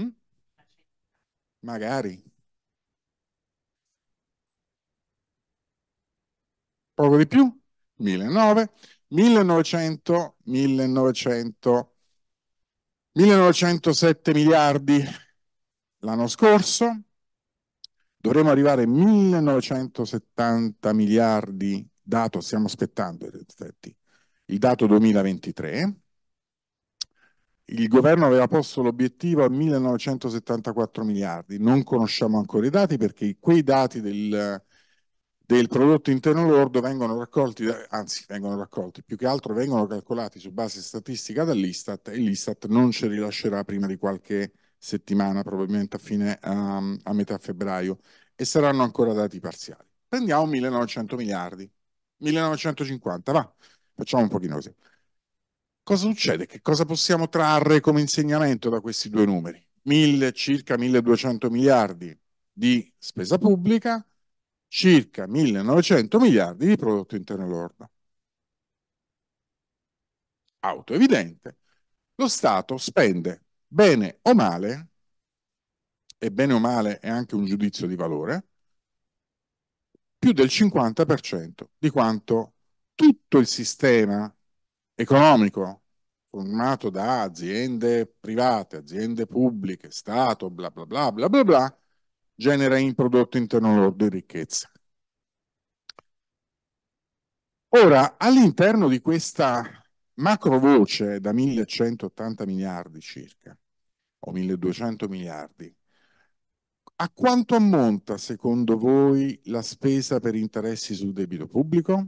Mm? Magari. Poco di più? 1900, 1900, 1900, 1907 miliardi l'anno scorso, dovremo arrivare a 1970 miliardi dato, stiamo aspettando in effetti, il dato 2023. Il governo aveva posto l'obiettivo a 1974 miliardi, non conosciamo ancora i dati perché quei dati del, del prodotto interno lordo vengono raccolti, anzi vengono raccolti, più che altro vengono calcolati su base statistica dall'Istat e l'Istat non ci rilascerà prima di qualche anno settimana, probabilmente a, fine, um, a metà febbraio, e saranno ancora dati parziali. Prendiamo 1900 miliardi, 1950, va, facciamo un pochino così. Cosa succede? Che cosa possiamo trarre come insegnamento da questi due numeri? 1000, circa 1200 miliardi di spesa pubblica, circa 1900 miliardi di prodotto interno lordo. Auto evidente, lo Stato spende bene o male, e bene o male è anche un giudizio di valore, più del 50% di quanto tutto il sistema economico formato da aziende private, aziende pubbliche, Stato, bla bla bla bla bla bla, genera in prodotto interno lordo di ricchezza. Ora, all'interno di questa macrovoce da 1180 miliardi circa, o 1200 miliardi. A quanto ammonta, secondo voi, la spesa per interessi sul debito pubblico?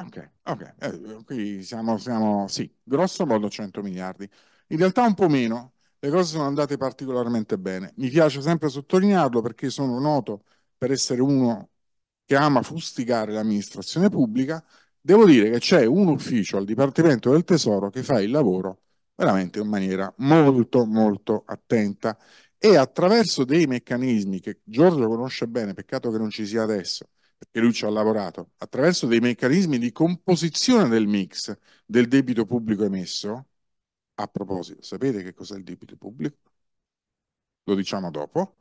Ok, ok, eh, qui siamo, siamo, sì, grosso modo 100 miliardi. In realtà un po' meno, le cose sono andate particolarmente bene. Mi piace sempre sottolinearlo perché sono noto per essere uno che ama fustigare l'amministrazione pubblica, devo dire che c'è un ufficio al Dipartimento del Tesoro che fa il lavoro veramente in maniera molto molto attenta e attraverso dei meccanismi che Giorgio conosce bene, peccato che non ci sia adesso, perché lui ci ha lavorato, attraverso dei meccanismi di composizione del mix del debito pubblico emesso, a proposito, sapete che cos'è il debito pubblico? Lo diciamo dopo,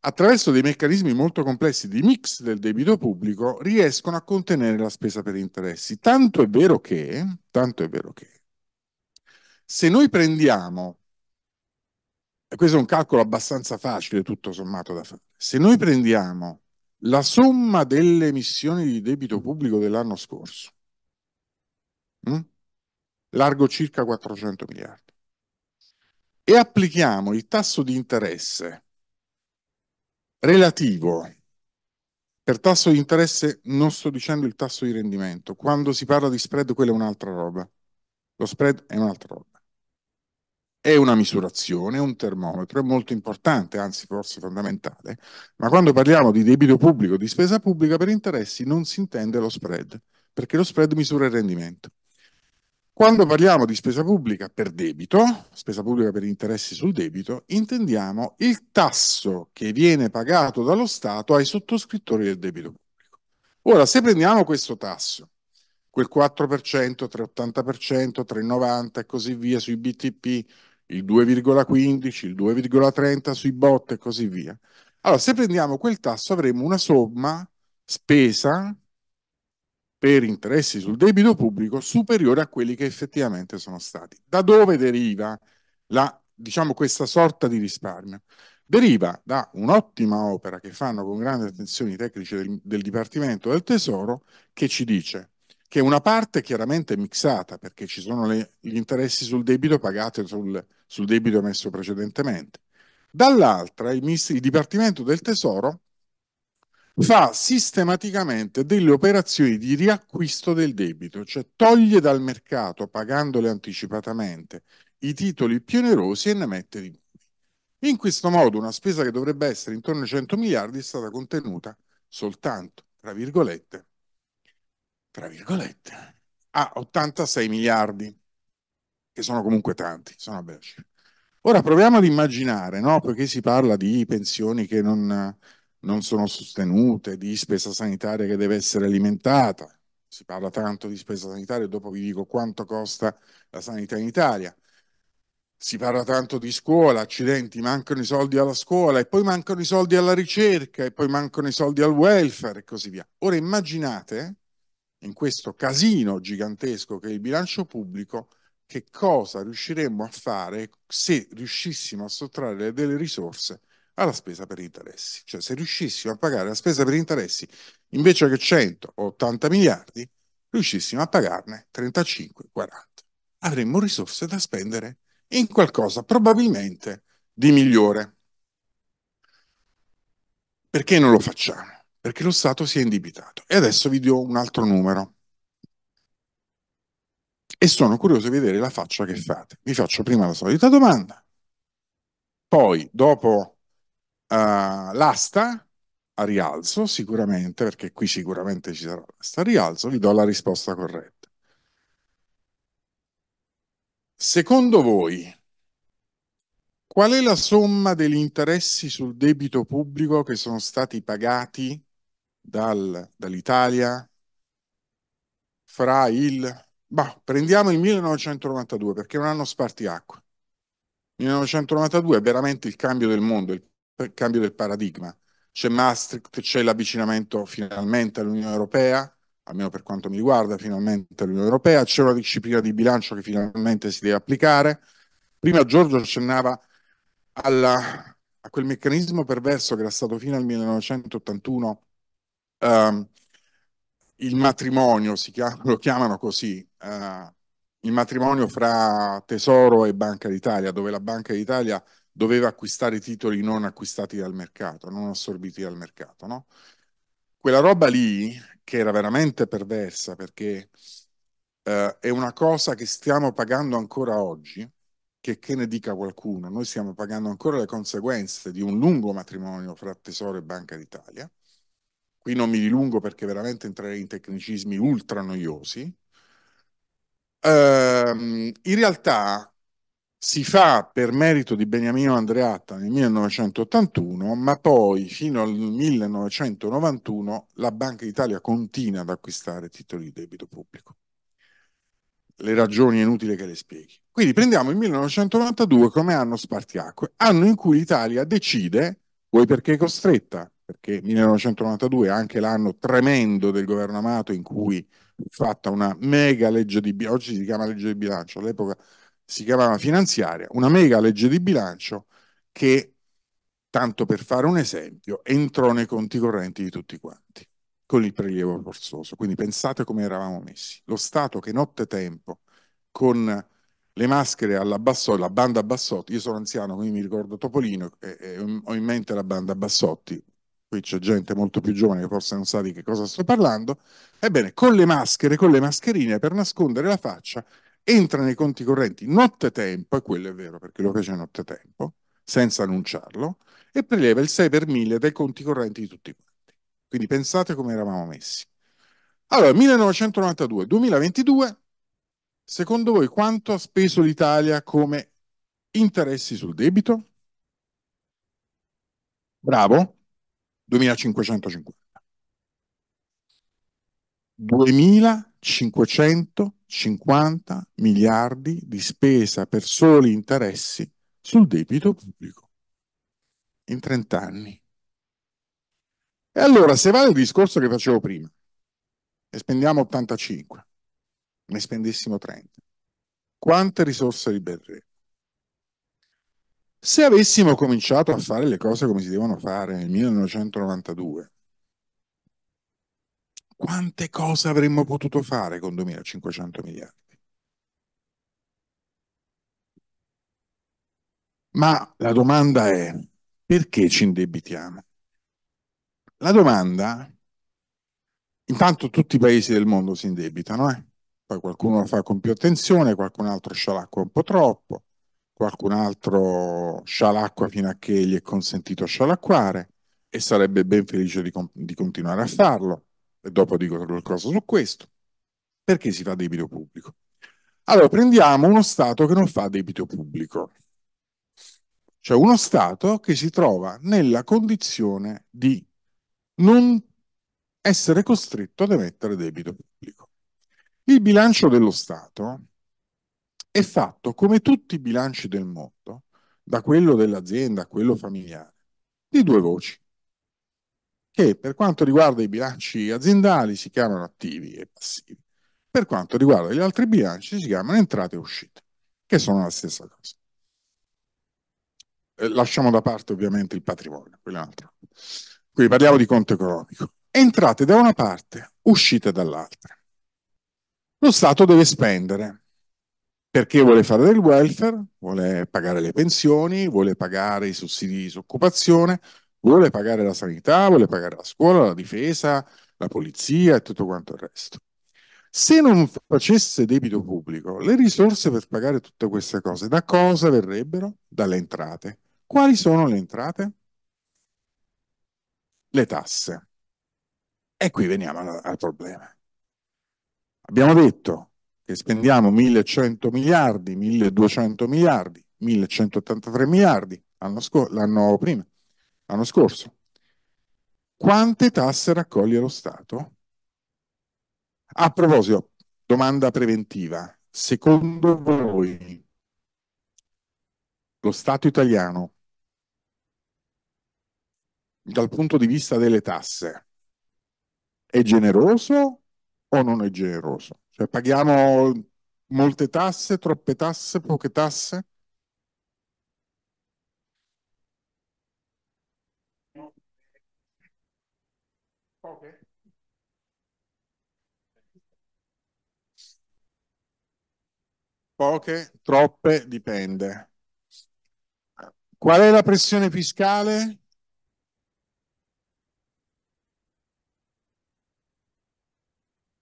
attraverso dei meccanismi molto complessi di mix del debito pubblico, riescono a contenere la spesa per interessi. Tanto è vero che, tanto è vero che, se noi prendiamo, e questo è un calcolo abbastanza facile tutto sommato da fare, se noi prendiamo la somma delle emissioni di debito pubblico dell'anno scorso, mh? Hm? largo circa 400 miliardi, e applichiamo il tasso di interesse relativo per tasso di interesse non sto dicendo il tasso di rendimento. Quando si parla di spread, quella è un'altra roba. Lo spread è un'altra roba. È una misurazione, un termometro, è molto importante, anzi forse fondamentale, ma quando parliamo di debito pubblico, di spesa pubblica per interessi, non si intende lo spread, perché lo spread misura il rendimento. Quando parliamo di spesa pubblica per debito, spesa pubblica per interessi sul debito, intendiamo il tasso che viene pagato dallo Stato ai sottoscrittori del debito pubblico. Ora, se prendiamo questo tasso, quel 4%, 3,80%, 3,90% e così via sui BTP, il 2,15%, il 2,30% sui bot e così via. Allora, se prendiamo quel tasso avremo una somma spesa per interessi sul debito pubblico superiore a quelli che effettivamente sono stati. Da dove deriva la, diciamo, questa sorta di risparmio? Deriva da un'ottima opera che fanno con grande attenzione i tecnici del, del Dipartimento del Tesoro che ci dice che una parte chiaramente è mixata perché ci sono le, gli interessi sul debito pagati sul, sul debito emesso precedentemente. Dall'altra il, il Dipartimento del Tesoro fa sistematicamente delle operazioni di riacquisto del debito, cioè toglie dal mercato, pagandole anticipatamente, i titoli più onerosi e ne mette di nuovi. In questo modo una spesa che dovrebbe essere intorno ai 100 miliardi è stata contenuta soltanto, tra virgolette, tra virgolette, a 86 miliardi, che sono comunque tanti, sono belgi. Ora proviamo ad immaginare, no? perché si parla di pensioni che non, non sono sostenute, di spesa sanitaria che deve essere alimentata. Si parla tanto di spesa sanitaria, dopo vi dico quanto costa la sanità in Italia. Si parla tanto di scuola, accidenti, mancano i soldi alla scuola e poi mancano i soldi alla ricerca e poi mancano i soldi al welfare e così via. Ora immaginate in questo casino gigantesco che è il bilancio pubblico che cosa riusciremmo a fare se riuscissimo a sottrarre delle risorse alla spesa per interessi. Cioè se riuscissimo a pagare la spesa per interessi invece che 180 miliardi, riuscissimo a pagarne 35-40. Avremmo risorse da spendere in qualcosa probabilmente di migliore. Perché non lo facciamo? Perché lo Stato si è indebitato. E adesso vi do un altro numero. E sono curioso di vedere la faccia che fate. Vi faccio prima la solita domanda. Poi, dopo eh, l'asta a rialzo, sicuramente, perché qui sicuramente ci sarà l'asta a rialzo, vi do la risposta corretta. Secondo voi, qual è la somma degli interessi sul debito pubblico che sono stati pagati dal, dall'Italia fra il... Bah, prendiamo il 1992 perché è un anno spartiacque. 1992 è veramente il cambio del mondo, il cambio del paradigma. C'è Maastricht, c'è l'avvicinamento finalmente all'Unione Europea, almeno per quanto mi riguarda, finalmente all'Unione Europea, c'è una disciplina di bilancio che finalmente si deve applicare. Prima Giorgio accennava alla, a quel meccanismo perverso che era stato fino al 1981 ehm, il matrimonio, chiama, lo chiamano così, eh, il matrimonio fra Tesoro e Banca d'Italia, dove la Banca d'Italia doveva acquistare titoli non acquistati dal mercato, non assorbiti dal mercato, no? Quella roba lì, che era veramente perversa, perché eh, è una cosa che stiamo pagando ancora oggi, che, che ne dica qualcuno, noi stiamo pagando ancora le conseguenze di un lungo matrimonio fra Tesoro e Banca d'Italia. Qui non mi dilungo perché veramente entrerei in tecnicismi ultra noiosi. Eh, in realtà si fa per merito di Beniamino Andreatta nel 1981, ma poi fino al 1991 la Banca d'Italia continua ad acquistare titoli di debito pubblico. Le ragioni è inutile che le spieghi. Quindi prendiamo il 1992 come anno spartiacque, anno in cui l'Italia decide, vuoi perché è costretta, perché 1992 è anche l'anno tremendo del governo Amato in cui fatta una mega legge di bilancio, oggi si chiama legge di bilancio, all'epoca si chiamava finanziaria, una mega legge di bilancio che, tanto per fare un esempio, entrò nei conti correnti di tutti quanti con il prelievo forzoso. Quindi pensate come eravamo messi. Lo Stato che nottetempo con le maschere alla Bassotti, la banda Bassotti, io sono anziano quindi mi ricordo Topolino e, e ho in mente la banda Bassotti, qui c'è gente molto più giovane che forse non sa di che cosa sto parlando, ebbene con le maschere, con le mascherine per nascondere la faccia entra nei conti correnti nottetempo, e quello è vero perché lo fece nottetempo, senza annunciarlo, e preleva il 6 per 1000 dai conti correnti di tutti quanti. Quindi pensate come eravamo messi. Allora, 1992, 2022, secondo voi quanto ha speso l'Italia come interessi sul debito? Bravo, 2550. 2.550 miliardi di spesa per soli interessi sul debito pubblico in 30 anni. E allora, se vale il discorso che facevo prima, ne spendiamo 85, ne spendessimo 30, quante risorse libereremo? Se avessimo cominciato a fare le cose come si devono fare nel 1992, quante cose avremmo potuto fare con 2.500 miliardi? Ma la domanda è perché ci indebitiamo? La domanda, intanto tutti i paesi del mondo si indebitano, eh? poi qualcuno lo fa con più attenzione, qualcun altro scialacqua un po' troppo, qualcun altro scialacqua fino a che gli è consentito scialacquare e sarebbe ben felice di, di continuare a farlo e dopo dico qualcosa su questo, perché si fa debito pubblico? Allora, prendiamo uno Stato che non fa debito pubblico, cioè uno Stato che si trova nella condizione di non essere costretto ad emettere debito pubblico. Il bilancio dello Stato è fatto, come tutti i bilanci del mondo, da quello dell'azienda a quello familiare, di due voci che per quanto riguarda i bilanci aziendali si chiamano attivi e passivi, per quanto riguarda gli altri bilanci si chiamano entrate e uscite, che sono la stessa cosa. Eh, lasciamo da parte ovviamente il patrimonio, quell'altro. Quindi parliamo di conto economico. Entrate da una parte, uscite dall'altra. Lo Stato deve spendere perché vuole fare del welfare, vuole pagare le pensioni, vuole pagare i sussidi di disoccupazione, vuole pagare la sanità, vuole pagare la scuola, la difesa, la polizia e tutto quanto il resto. Se non facesse debito pubblico, le risorse per pagare tutte queste cose da cosa verrebbero? Dalle entrate. Quali sono le entrate? Le tasse. E qui veniamo al, al problema. Abbiamo detto che spendiamo 1100 miliardi, 1200 miliardi, 1183 miliardi l'anno prima, l'anno scorso. Quante tasse raccoglie lo Stato? A proposito, domanda preventiva. Secondo voi lo Stato italiano, dal punto di vista delle tasse, è generoso o non è generoso? Cioè, paghiamo molte tasse, troppe tasse, poche tasse? Poche, troppe, dipende. Qual è la pressione fiscale?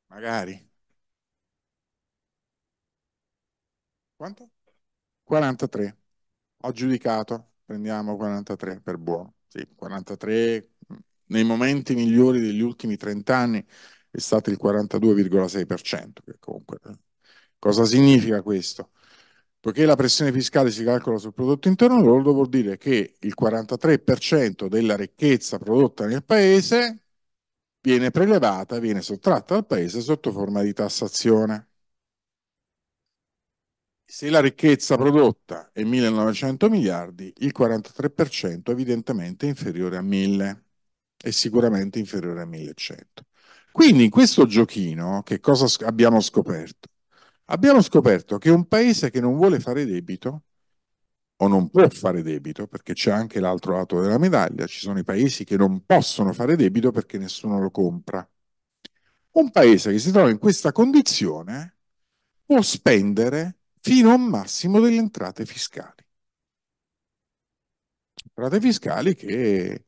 Magari. Quanto? 43. Ho giudicato, prendiamo 43 per buono. Sì, 43, nei momenti migliori degli ultimi 30 anni è stato il 42,6%, che comunque eh, cosa significa questo? Poiché la pressione fiscale si calcola sul prodotto interno lordo vuol dire che il 43% della ricchezza prodotta nel paese viene prelevata, viene sottratta al paese sotto forma di tassazione. Se la ricchezza prodotta è 1900 miliardi, il 43% è evidentemente inferiore a 1000 è sicuramente inferiore a 1100. Quindi in questo giochino che cosa abbiamo scoperto? Abbiamo scoperto che un paese che non vuole fare debito o non può fare debito, perché c'è anche l'altro lato della medaglia, ci sono i paesi che non possono fare debito perché nessuno lo compra. Un paese che si trova in questa condizione può spendere fino a un massimo delle entrate fiscali. Entrate fiscali che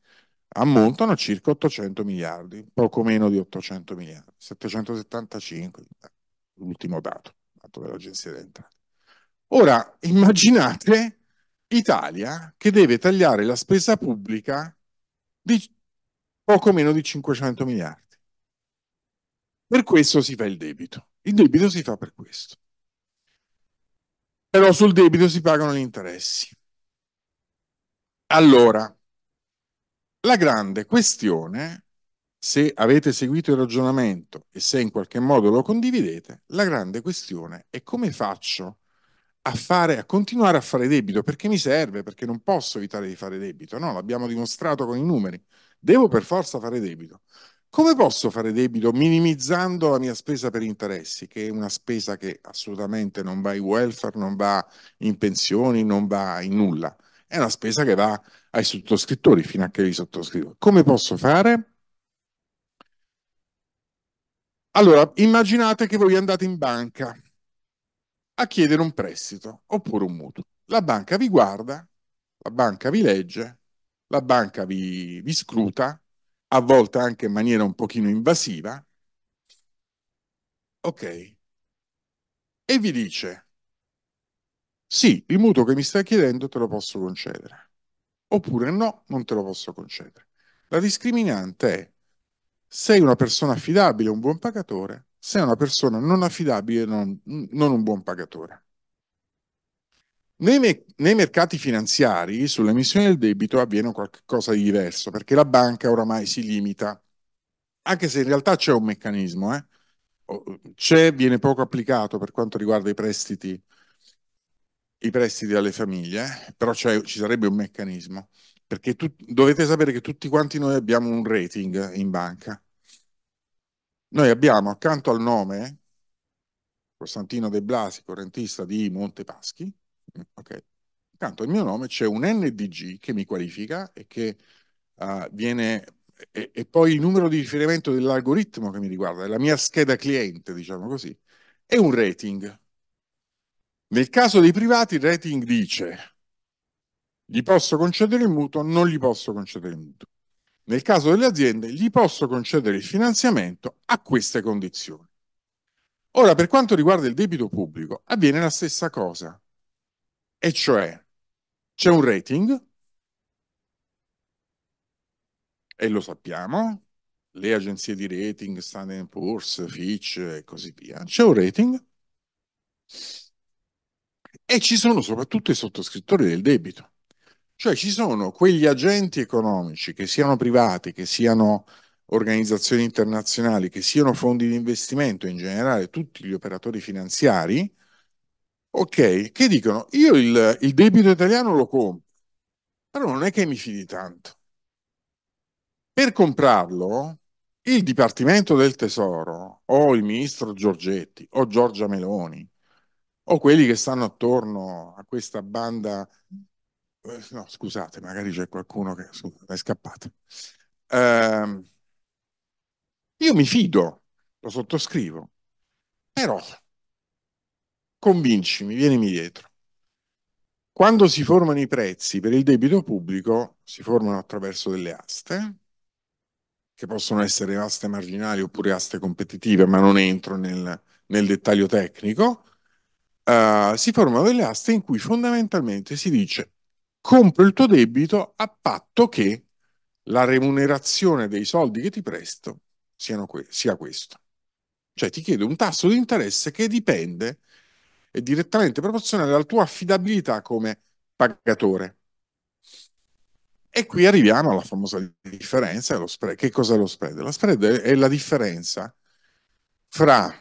ammontano a circa 800 miliardi, poco meno di 800 miliardi, 775 eh, l'ultimo dato, dato dell'Agenzia delle Entrate. Ora immaginate Italia che deve tagliare la spesa pubblica di poco meno di 500 miliardi. Per questo si fa il debito. Il debito si fa per questo. Però sul debito si pagano gli interessi. Allora, la grande questione, se avete seguito il ragionamento e se in qualche modo lo condividete, la grande questione è come faccio a, fare, a continuare a fare debito, perché mi serve, perché non posso evitare di fare debito, no? L'abbiamo dimostrato con i numeri, devo per forza fare debito. Come posso fare debito minimizzando la mia spesa per interessi, che è una spesa che assolutamente non va in welfare, non va in pensioni, non va in nulla? È una spesa che va ai sottoscrittori, fino a che li sottoscrivo. Come posso fare? Allora, immaginate che voi andate in banca a chiedere un prestito oppure un mutuo. La banca vi guarda, la banca vi legge, la banca vi, vi scruta, a volte anche in maniera un pochino invasiva. Ok. E vi dice, sì, il mutuo che mi stai chiedendo te lo posso concedere oppure no, non te lo posso concedere. La discriminante è sei una persona affidabile, un buon pagatore, sei una persona non affidabile, non, non un buon pagatore. Nei, nei, mercati finanziari sull'emissione del debito avviene qualcosa di diverso perché la banca oramai si limita, anche se in realtà c'è un meccanismo, eh? c'è, viene poco applicato per quanto riguarda i prestiti i prestiti alle famiglie, però ci sarebbe un meccanismo, perché tu, dovete sapere che tutti quanti noi abbiamo un rating in banca. Noi abbiamo accanto al nome Costantino De Blasi, correntista di Montepaschi, okay. accanto al mio nome c'è un NDG che mi qualifica e che uh, viene e, e, poi il numero di riferimento dell'algoritmo che mi riguarda, la mia scheda cliente, diciamo così, e un rating nel caso dei privati il rating dice gli posso concedere il mutuo, non gli posso concedere il mutuo. Nel caso delle aziende gli posso concedere il finanziamento a queste condizioni. Ora, per quanto riguarda il debito pubblico, avviene la stessa cosa, e cioè c'è un rating, e lo sappiamo, le agenzie di rating, Standard Poor's, Fitch e così via, c'è un rating e ci sono soprattutto i sottoscrittori del debito, cioè ci sono quegli agenti economici, che siano privati, che siano organizzazioni internazionali, che siano fondi di investimento, in generale tutti gli operatori finanziari, ok, che dicono io il, il debito italiano lo compro, però non è che mi fidi tanto. Per comprarlo, il Dipartimento del Tesoro o il ministro Giorgetti o Giorgia Meloni o quelli che stanno attorno a questa banda. Eh, no, scusate, magari c'è qualcuno che è scappato. Eh, io mi fido, lo sottoscrivo, però convincimi, vienimi dietro. Quando si formano i prezzi per il debito pubblico, si formano attraverso delle aste, che possono essere aste marginali oppure aste competitive, ma non entro nel, nel dettaglio tecnico, eh, si formano delle aste in cui fondamentalmente si dice compro il tuo debito a patto che la remunerazione dei soldi che ti presto que- sia questo. Cioè ti chiedo un tasso di interesse che dipende è direttamente proporzionale alla tua affidabilità come pagatore. E qui arriviamo alla famosa differenza lo spread. Che cos'è lo spread? Lo spread è la differenza fra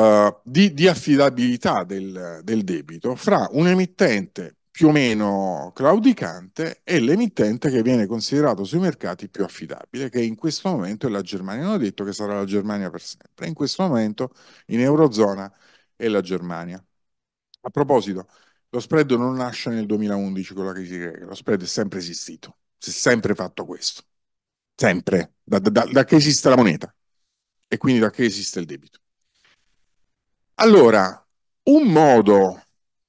eh, di, di, affidabilità del, del debito fra un emittente più o meno claudicante e l'emittente che viene considerato sui mercati più affidabile, che in questo momento è la Germania. Non ho detto che sarà la Germania per sempre, in questo momento in Eurozona è la Germania. A proposito, lo spread non nasce nel 2011 con la crisi greca, lo spread è sempre esistito, si è sempre fatto questo, sempre, da, da, da che esiste la moneta e quindi da che esiste il debito. Allora, un modo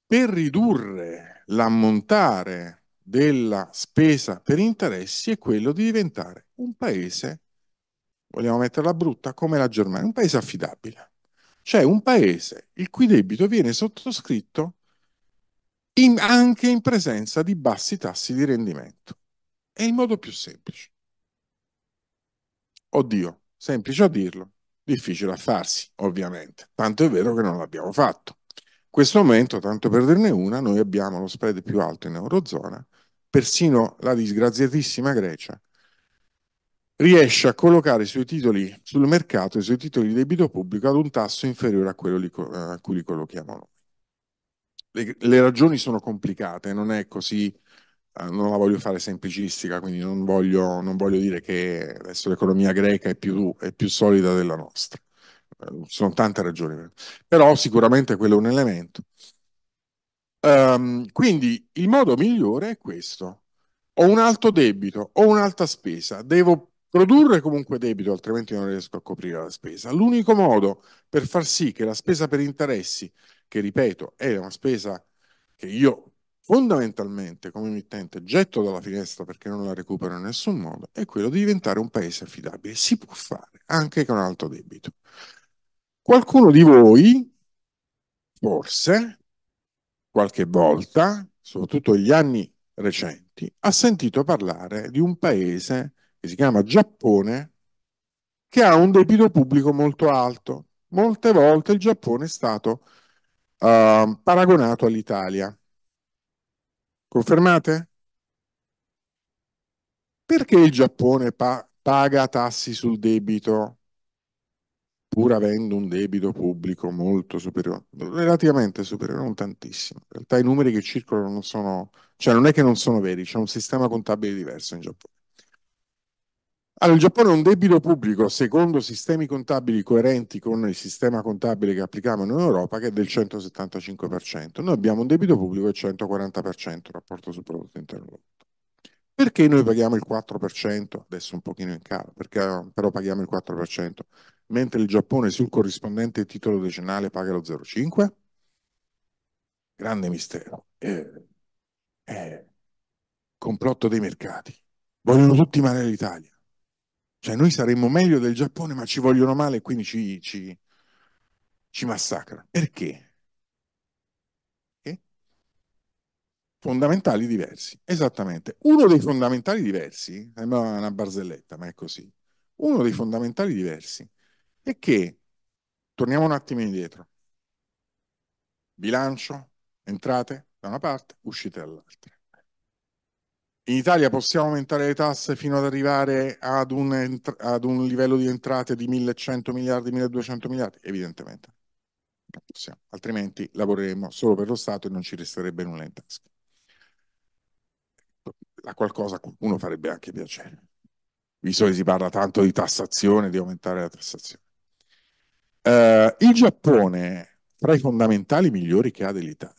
per ridurre l'ammontare della spesa per interessi è quello di diventare un paese, vogliamo metterla brutta, come la Germania, un paese affidabile. Cioè un paese il cui debito viene sottoscritto in, anche in presenza di bassi tassi di rendimento. È il modo più semplice. Oddio, semplice a dirlo, difficile a farsi, ovviamente. Tanto è vero che non l'abbiamo fatto. In questo momento, tanto per dirne una, noi abbiamo lo spread più alto in Eurozona, persino la disgraziatissima Grecia riesce a collocare i suoi titoli sul mercato, i suoi titoli di debito pubblico ad un tasso inferiore a quello li, a cui li collochiamo noi. Le, le ragioni sono complicate, non è così eh, non la voglio fare semplicistica, quindi non voglio, non voglio dire che adesso l'economia greca è più, è più solida della nostra. Ci eh, Sono tante ragioni, però sicuramente quello è un elemento. Um, quindi il modo migliore è questo. Ho un alto debito, ho un'alta spesa, devo produrre comunque debito, altrimenti non riesco a coprire la spesa. L'unico modo per far sì che la spesa per interessi, che ripeto è una spesa che io fondamentalmente come emittente getto dalla finestra perché non la recupero in nessun modo è quello di diventare un paese affidabile. Si può fare anche con alto debito. Qualcuno di voi, forse, qualche volta, soprattutto negli anni recenti, ha sentito parlare di un paese che si chiama Giappone che ha un debito pubblico molto alto. Molte volte il Giappone è stato uh, paragonato all'Italia Confermate? Perché il Giappone pa paga tassi sul debito, pur avendo un debito pubblico molto superiore, relativamente superiore, non tantissimo. In realtà i numeri che circolano non sono, cioè non è che non sono veri, c'è un sistema contabile diverso in Giappone. Allora, il Giappone ha un debito pubblico, secondo sistemi contabili coerenti con il sistema contabile che applicavano in Europa, che è del 175%. Noi abbiamo un debito pubblico del 140%, rapporto sul prodotto interno lordo. Perché noi paghiamo il 4%? Adesso un pochino in calo, perché, però paghiamo il 4%, mentre il Giappone sul corrispondente titolo decennale paga lo 0,5%? Grande mistero. Eh, eh, complotto dei mercati. Vogliono tutti male l'Italia cioè noi saremmo meglio del Giappone, ma ci vogliono male e quindi ci, ci, ci massacrano. Perché? Perché? Fondamentali diversi, esattamente. Uno dei fondamentali diversi, sembra una barzelletta, ma è così. Uno dei fondamentali diversi è che, torniamo un attimo indietro, bilancio, entrate da una parte, uscite dall'altra in Italia possiamo aumentare le tasse fino ad arrivare ad un, ad un livello di entrate di 1100 miliardi, 1200 miliardi? Evidentemente. Non possiamo, altrimenti lavoreremmo solo per lo Stato e non ci resterebbe nulla in tasca. La qualcosa a qualcuno farebbe anche piacere, visto che si parla tanto di tassazione, di aumentare la tassazione. Uh, il Giappone, tra i fondamentali migliori che ha dell'Italia,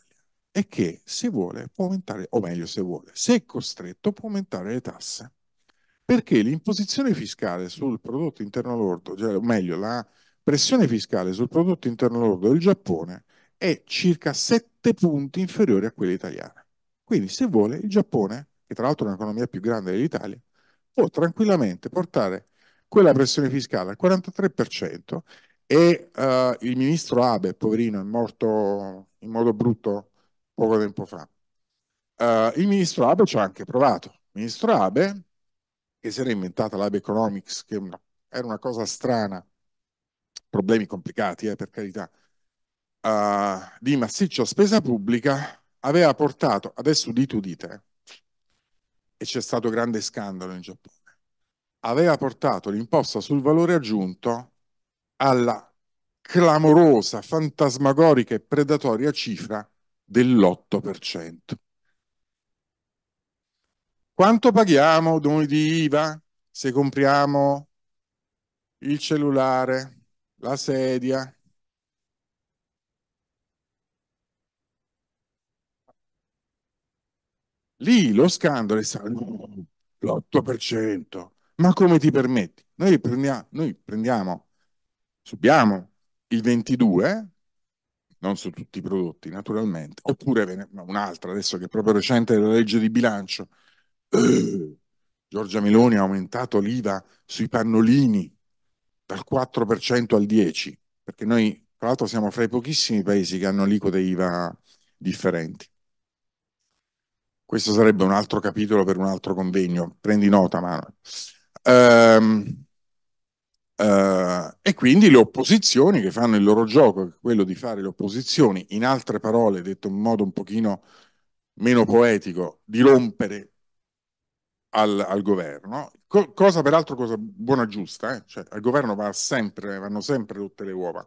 è che se vuole può aumentare, o meglio se vuole, se è costretto può aumentare le tasse. Perché l'imposizione fiscale sul prodotto interno lordo, cioè, o meglio la pressione fiscale sul prodotto interno lordo del Giappone è circa 7 punti inferiore a quella italiana. Quindi se vuole il Giappone, che tra l'altro è un'economia più grande dell'Italia, può tranquillamente portare quella pressione fiscale al 43% e uh, il ministro Abe, poverino, è morto in modo brutto poco tempo fa. Uh, il ministro Abe ci ha anche provato. Il ministro Abe, che si era inventata l'Abe Economics, che una, era una cosa strana, problemi complicati, eh, per carità, uh, eh, di massiccia spesa pubblica, aveva portato, adesso udite udite, eh, e c'è stato grande scandalo in Giappone, aveva portato l'imposta sul valore aggiunto alla clamorosa, fantasmagorica e predatoria cifra dell'8%. Quanto paghiamo noi di IVA se compriamo il cellulare, la sedia? Lì lo scandalo è l'8%. Ma come ti permetti? Noi prendiamo, noi prendiamo subiamo il 22 non su tutti i prodotti naturalmente, oppure un'altra adesso che è proprio recente della legge di bilancio, Giorgia Meloni ha aumentato l'IVA sui pannolini dal 4% al 10%, perché noi tra l'altro siamo fra i pochissimi paesi che hanno aliquote IVA differenti. Questo sarebbe un altro capitolo per un altro convegno, prendi nota mano. Um, ehm, Uh, e quindi le opposizioni che fanno il loro gioco, quello di fare le opposizioni, in altre parole, detto in modo un pochino meno poetico, di rompere al, al governo, Co- cosa peraltro cosa buona giusta, eh? cioè al governo va sempre, vanno sempre tutte le uova.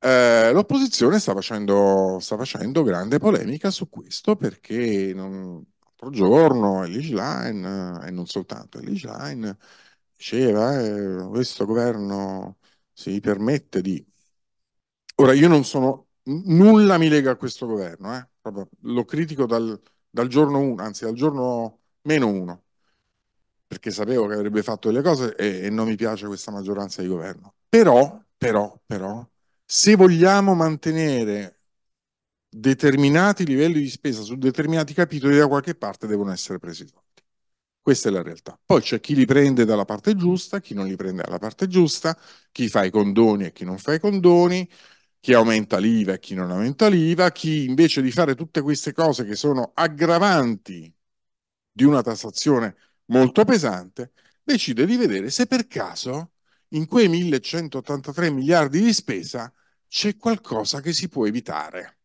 Uh, l'opposizione sta facendo, sta facendo grande polemica su questo perché non, l'altro giorno Elish Line, eh, e non soltanto Elish Line, diceva, eh, questo governo si permette di... Ora io non sono, nulla mi lega a questo governo, eh? lo critico dal, dal giorno 1, anzi dal giorno meno 1, perché sapevo che avrebbe fatto delle cose e, e non mi piace questa maggioranza di governo. Però, però, però, se vogliamo mantenere determinati livelli di spesa su determinati capitoli da qualche parte devono essere presi. Questa è la realtà. Poi c'è chi li prende dalla parte giusta, chi non li prende dalla parte giusta, chi fa i condoni e chi non fa i condoni, chi aumenta l'IVA e chi non aumenta l'IVA, chi invece di fare tutte queste cose che sono aggravanti di una tassazione molto pesante, decide di vedere se per caso in quei 1183 miliardi di spesa c'è qualcosa che si può evitare,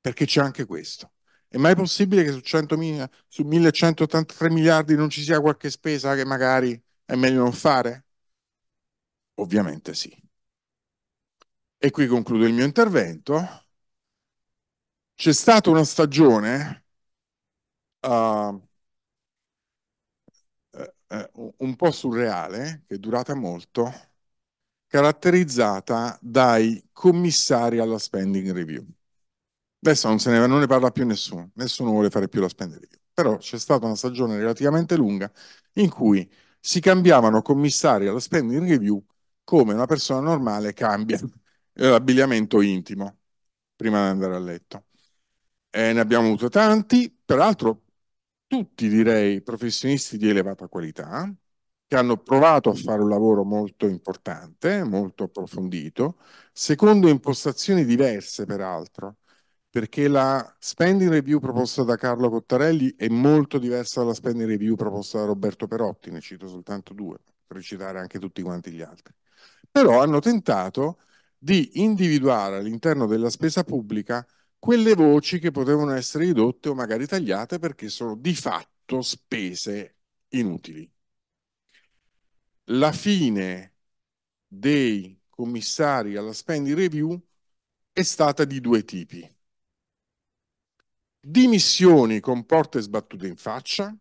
perché c'è anche questo. È mai possibile che su, 100 mila, su 1183 miliardi non ci sia qualche spesa che magari è meglio non fare? Ovviamente sì. E qui concludo il mio intervento. C'è stata una stagione uh, eh, eh, un po' surreale, che è durata molto, caratterizzata dai commissari alla spending review. Adesso non, se ne, non ne parla più nessuno, nessuno vuole fare più la spendere review. Però c'è stata una stagione relativamente lunga in cui si cambiavano commissari alla spending review come una persona normale cambia l'abbigliamento intimo prima di andare a letto. E eh, ne abbiamo avuto tanti, peraltro tutti direi professionisti di elevata qualità, che hanno provato a fare un lavoro molto importante, molto approfondito, secondo impostazioni diverse peraltro perché la spending review proposta da Carlo Cottarelli è molto diversa dalla spending review proposta da Roberto Perotti, ne cito soltanto due, per citare anche tutti quanti gli altri. Però hanno tentato di individuare all'interno della spesa pubblica quelle voci che potevano essere ridotte o magari tagliate perché sono di fatto spese inutili. La fine dei commissari alla spending review è stata di due tipi dimissioni con porte sbattute in faccia,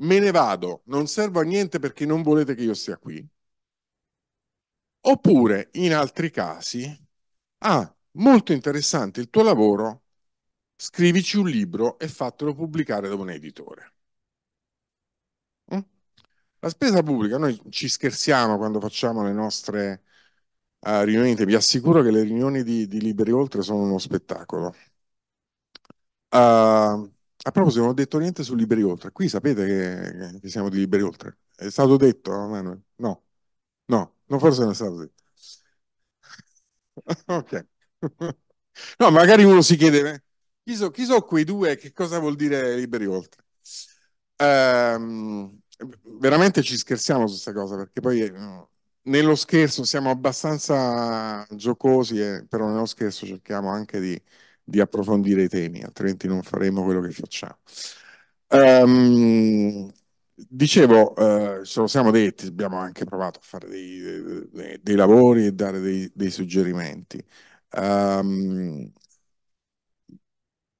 me ne vado, non servo a niente perché non volete che io sia qui, oppure in altri casi, ah, molto interessante il tuo lavoro, scrivici un libro e fatelo pubblicare da un editore. Mm? La spesa pubblica, noi ci scherziamo quando facciamo le nostre uh, riunioni, vi assicuro che le riunioni di, di Liberi Oltre sono uno spettacolo. Uh, a proposito, non ho detto niente su Liberi Oltre. Qui sapete che, che siamo di Liberi Oltre. È stato detto, Manuel? No, no, no forse non è stato detto. ok. no, magari uno si chiede, eh, chi, sono chi so quei due, che cosa vuol dire Liberi Oltre? Uh, veramente ci scherziamo su questa cosa, perché poi... Eh, no, nello scherzo siamo abbastanza giocosi, eh, però nello scherzo cerchiamo anche di, di approfondire i temi, altrimenti non faremo quello che facciamo. Um, dicevo, eh, ce lo siamo detti, abbiamo anche provato a fare dei, dei, dei lavori e dare dei, dei suggerimenti. Um,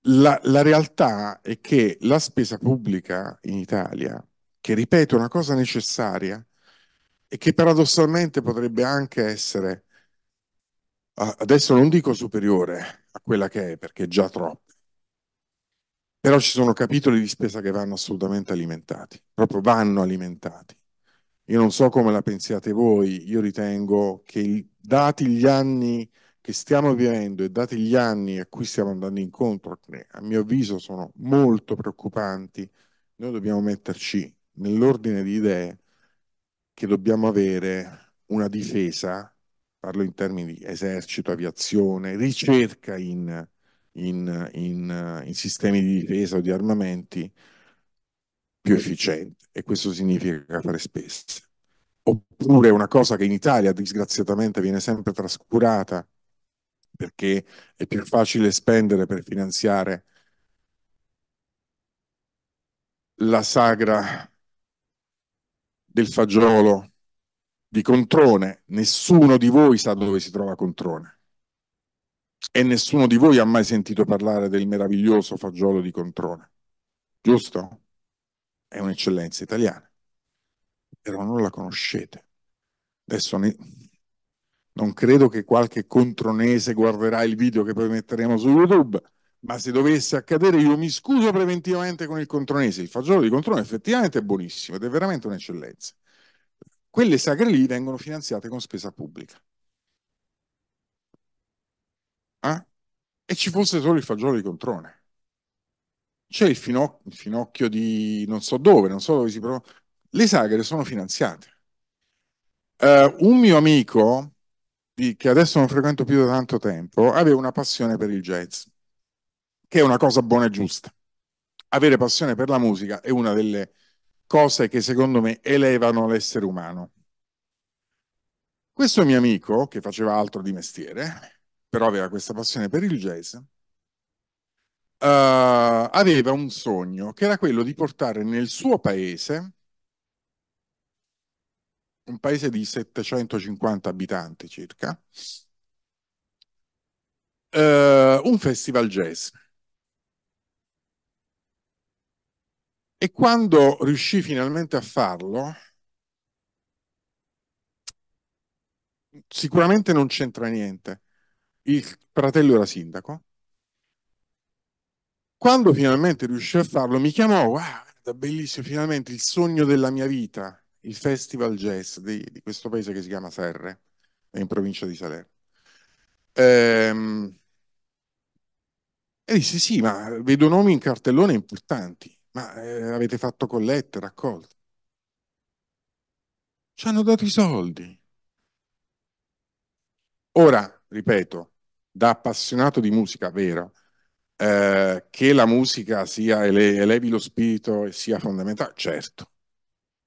la, la, realtà è che la spesa pubblica in Italia, che ripeto è una cosa necessaria e che paradossalmente potrebbe anche essere adesso non dico superiore a quella che è, perché è già troppo, però ci sono capitoli di spesa che vanno assolutamente alimentati, proprio vanno alimentati. Io non so come la pensiate voi, io ritengo che dati gli anni che stiamo vivendo e dati gli anni a cui stiamo andando incontro, che a mio avviso sono molto preoccupanti, noi dobbiamo metterci nell'ordine di idee che dobbiamo avere una difesa parlo in termini di esercito, aviazione, ricerca in, in, in, in sistemi di difesa o di armamenti più efficiente e questo significa fare spese. Oppure una cosa che in Italia disgraziatamente viene sempre trascurata perché è più facile spendere per finanziare la sagra del fagiolo di Controne, nessuno di voi sa dove si trova Controne e nessuno di voi ha mai sentito parlare del meraviglioso fagiolo di Controne, giusto? È un'eccellenza italiana, però non la conoscete. Adesso ne... non credo che qualche contronese guarderà il video che poi metteremo su YouTube, ma se dovesse accadere io mi scuso preventivamente con il contronese, il fagiolo di Controne effettivamente è buonissimo ed è veramente un'eccellenza quelle sagre lì vengono finanziate con spesa pubblica. Eh? E ci fosse solo il fagiolo di controne. C'è il, finoc il, finocchio di non so dove, non so dove si prova. Le sagre sono finanziate. Uh, un mio amico, di, che adesso non frequento più da tanto tempo, aveva una passione per il jazz, che è una cosa buona e giusta. Avere passione per la musica è una delle cose che secondo me elevano l'essere umano. Questo mio amico, che faceva altro di mestiere, però aveva questa passione per il jazz, uh, aveva un sogno che era quello di portare nel suo paese, un paese di 750 abitanti circa, uh, un festival jazz. E quando riuscì finalmente a farlo, sicuramente non c'entra niente. Il fratello era sindaco. Quando finalmente riuscì a farlo, mi chiamò, wow, bellissimo, finalmente il sogno della mia vita, il festival jazz di, di questo paese che si chiama Serre, è in provincia di Salerno. Ehm, e disse, sì, ma vedo nomi in cartellone importanti. Ma eh, avete fatto collette, raccolte. Ci hanno dato i soldi. Ora, ripeto, da appassionato di musica, vero, eh, che la musica sia ele- elevi lo spirito e sia fondamentale, certo.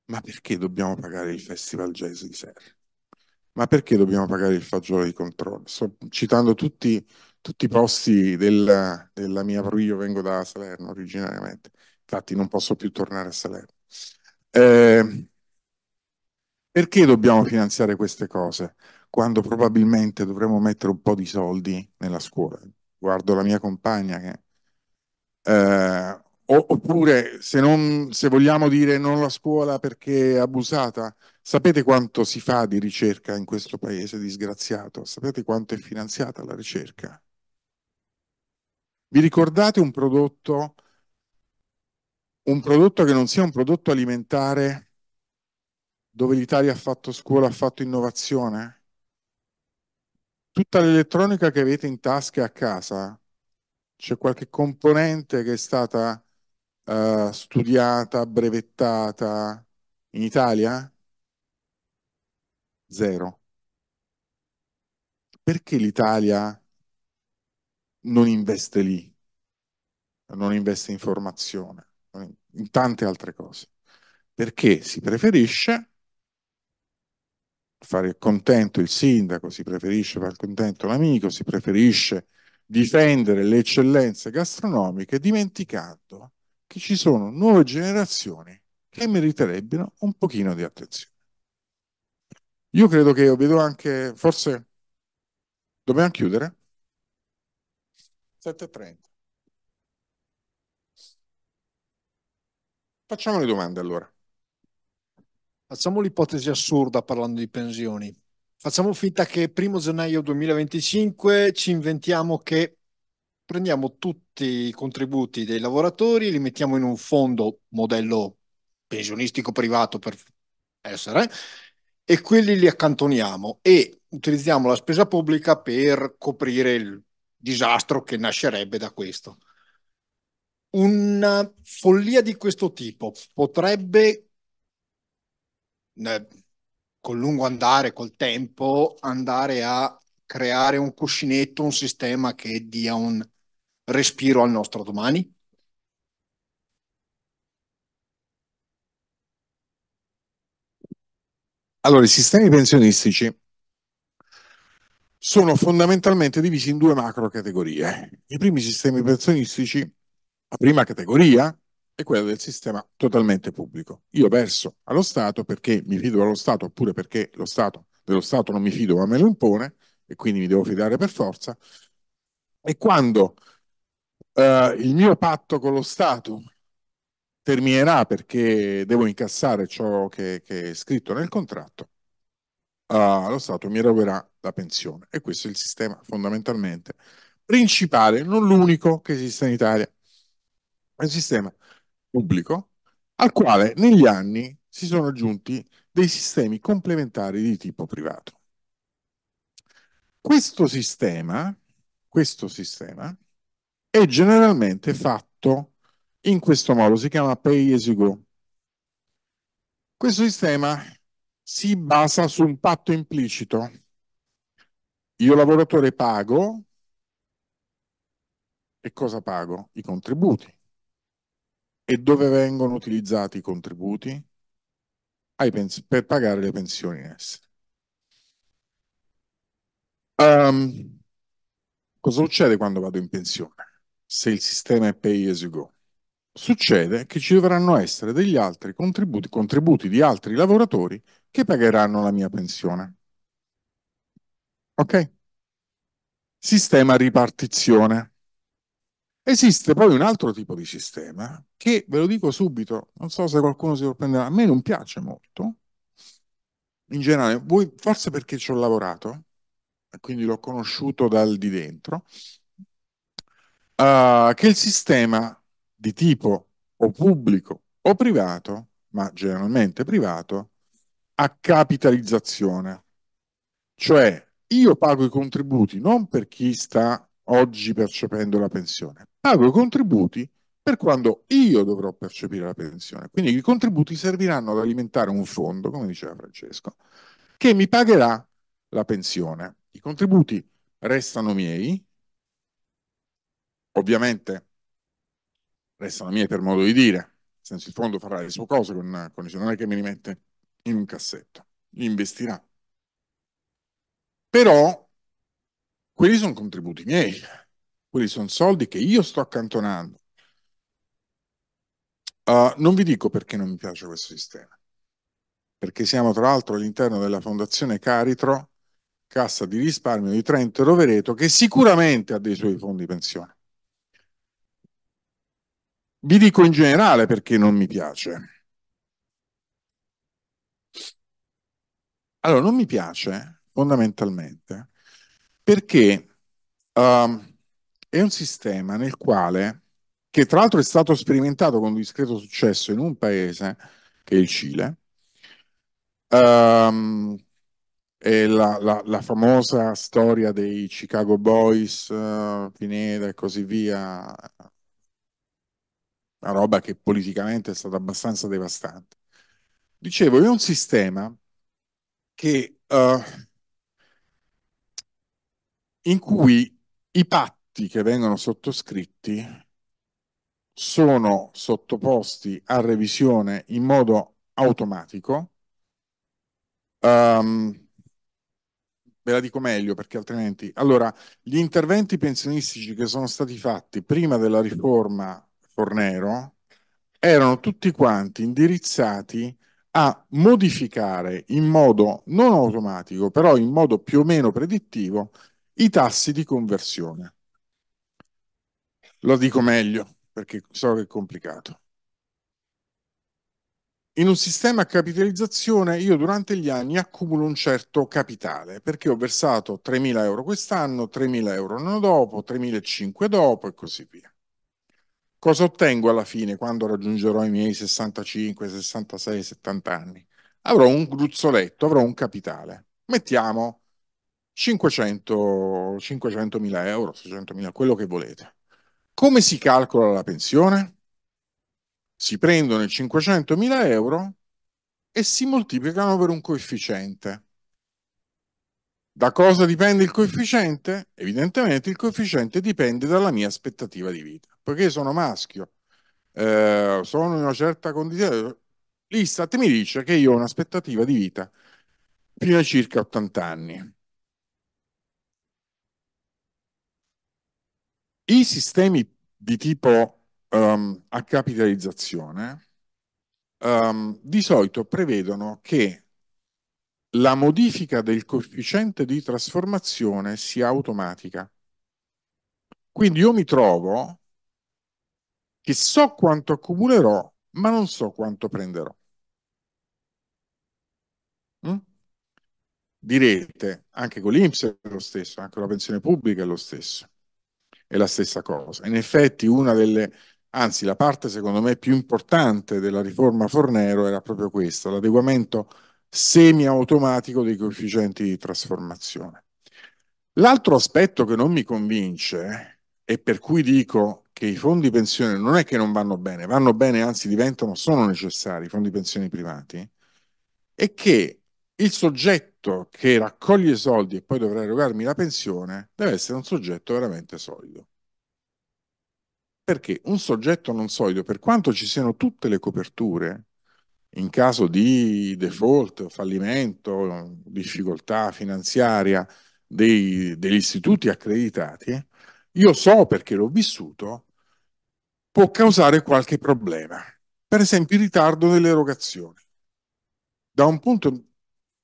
Ma perché dobbiamo pagare il Festival Jazz di Serra? Ma perché dobbiamo pagare il fagiolo di controllo? Sto citando tutti, tutti i posti del, della mia, io vengo da Salerno originariamente. Infatti non posso più tornare a Salerno. Eh, perché dobbiamo finanziare queste cose quando probabilmente dovremmo mettere un po' di soldi nella scuola? Guardo la mia compagna che... Eh, oppure se, non, se vogliamo dire non la scuola perché è abusata, sapete quanto si fa di ricerca in questo paese disgraziato? Sapete quanto è finanziata la ricerca? Vi ricordate un prodotto un prodotto che non sia un prodotto alimentare dove l'Italia ha fatto scuola, ha fatto innovazione. Tutta l'elettronica che avete in tasca e a casa, c'è qualche componente che è stata uh, studiata, brevettata in Italia? Zero. Perché l'Italia non investe lì? Non investe in formazione? in tante altre cose, perché si preferisce fare contento il sindaco, si preferisce far contento l'amico, si preferisce difendere le eccellenze gastronomiche dimenticando che ci sono nuove generazioni che meriterebbero un pochino di attenzione. Io credo che io vedo anche, forse dobbiamo chiudere? 7.30. Facciamo le domande allora. Facciamo l'ipotesi assurda parlando di pensioni. Facciamo finta che primo gennaio 2025 ci inventiamo che prendiamo tutti i contributi dei lavoratori, li mettiamo in un fondo modello pensionistico privato per essere, e quelli li accantoniamo e utilizziamo la spesa pubblica per coprire il disastro che nascerebbe da questo una follia di questo tipo potrebbe eh, col lungo andare, col tempo, andare a creare un cuscinetto, un sistema che dia un respiro al nostro domani? Allora, i sistemi pensionistici sono fondamentalmente divisi in due macro categorie. I primi sistemi pensionistici la prima categoria è quella del sistema totalmente pubblico. Io verso allo Stato perché mi fido allo Stato oppure perché lo Stato dello Stato non mi fido ma me lo impone e quindi mi devo fidare per forza. E quando eh, il mio patto con lo Stato terminerà perché devo incassare ciò che, che è scritto nel contratto, eh, lo Stato mi eroverà la pensione. E questo è il sistema fondamentalmente principale, non l'unico che esiste in Italia è un sistema pubblico al quale negli anni si sono aggiunti dei sistemi complementari di tipo privato. Questo sistema, questo sistema è generalmente fatto in questo modo, si chiama pay as you go. Questo sistema si basa su un patto implicito. Io lavoratore pago, e cosa pago? I contributi e dove vengono utilizzati i contributi per pagare le pensioni in Um, cosa succede quando vado in pensione? Se il sistema è pay as you go. Succede che ci dovranno essere degli altri contributi, contributi di altri lavoratori che pagheranno la mia pensione. Ok? Sistema ripartizione. Esiste poi un altro tipo di sistema che, ve lo dico subito, non so se qualcuno si sorprenderà, a me non piace molto, in generale, voi, forse perché ci ho lavorato, e quindi l'ho conosciuto dal di dentro, uh, che il sistema di tipo o pubblico o privato, ma generalmente privato, a capitalizzazione. Cioè, io pago i contributi non per chi sta oggi percependo la pensione, pago i contributi per quando io dovrò percepire la pensione. Quindi i contributi serviranno ad alimentare un fondo, come diceva Francesco, che mi pagherà la pensione. I contributi restano miei, ovviamente restano miei per modo di dire, nel senso il fondo farà le sue cose, con, con, non è che me li mette in un cassetto, li investirà. Però quelli sono contributi miei, quelli sono soldi che io sto accantonando. Uh, non vi dico perché non mi piace questo sistema, perché siamo tra l'altro all'interno della Fondazione Caritro, Cassa di risparmio di Trento e Rovereto, che sicuramente ha dei suoi fondi pensione. Vi dico in generale perché non mi piace. Allora, non mi piace fondamentalmente perché uh, è un sistema nel quale, che tra l'altro è stato sperimentato con discreto successo in un paese che è il Cile, um, è la, la, la, famosa storia dei Chicago Boys, uh, eh, Pineda e così via, una roba che politicamente è stata abbastanza devastante. Dicevo, è un sistema che, uh, in cui i patti atti che vengono sottoscritti sono sottoposti a revisione in modo automatico. Um, ve la dico meglio perché altrimenti... Allora, gli interventi pensionistici che sono stati fatti prima della riforma Fornero erano tutti quanti indirizzati a modificare in modo non automatico, però in modo più o meno predittivo, i tassi di conversione. Lo dico meglio perché so che è complicato. In un sistema a capitalizzazione io durante gli anni accumulo un certo capitale perché ho versato 3.000 euro quest'anno, 3.000 euro l'anno dopo, 3.500 dopo e così via. Cosa ottengo alla fine quando raggiungerò i miei 65, 66, 70 anni? Avrò un gruzzoletto, avrò un capitale. Mettiamo 500, 500.000 euro, 600.000, quello che volete. Come si calcola la pensione? Si prendono i 500.000 euro e si moltiplicano per un coefficiente. Da cosa dipende il coefficiente? Evidentemente il coefficiente dipende dalla mia aspettativa di vita, Poiché sono maschio, eh, sono in una certa condizione. L'Istat mi dice che io ho un'aspettativa di vita fino a circa 80 anni. I sistemi di tipo um, a capitalizzazione um, di solito prevedono che la modifica del coefficiente di trasformazione sia automatica. Quindi io mi trovo che so quanto accumulerò, ma non so quanto prenderò. Mm? Direte, anche con l'Inps è lo stesso, anche con la pensione pubblica è lo stesso è la stessa cosa. In effetti una delle, anzi la parte secondo me più importante della riforma Fornero era proprio questa, l'adeguamento semiautomatico dei coefficienti di trasformazione. L'altro aspetto che non mi convince e per cui dico che i fondi pensione non è che non vanno bene, vanno bene, anzi diventano, sono necessari i fondi pensioni privati, è che il soggetto che raccoglie i soldi e poi dovrà erogarmi la pensione deve essere un soggetto veramente solido. Perché un soggetto non solido, per quanto ci siano tutte le coperture, in caso di default, fallimento, difficoltà finanziaria dei, degli istituti accreditati, io so perché l'ho vissuto, può causare qualche problema. Per esempio il ritardo dell'erogazione. Da un punto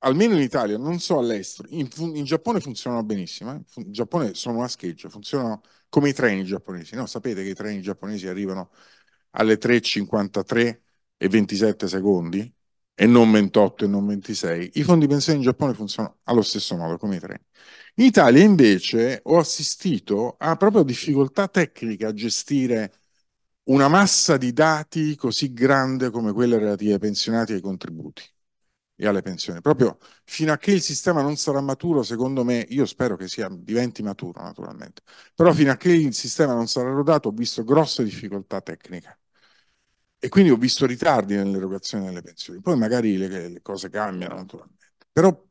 almeno in Italia, non so all'estero, in, in Giappone funzionano benissimo, eh? in Giappone sono a scheggia, funzionano come i treni giapponesi, no? sapete che i treni giapponesi arrivano alle 3.53 e 27 secondi e non 28 e non 26, i fondi pensione in Giappone funzionano allo stesso modo come i treni. In Italia invece ho assistito a proprio difficoltà tecniche a gestire una massa di dati così grande come quella relativa ai pensionati e ai contributi e alle pensioni. Proprio fino a che il sistema non sarà maturo, secondo me, io spero che sia, diventi maturo naturalmente, però fino a che il sistema non sarà rodato ho visto grosse difficoltà tecniche e quindi ho visto ritardi nell'erogazione delle pensioni. Poi magari le, le cose cambiano naturalmente, però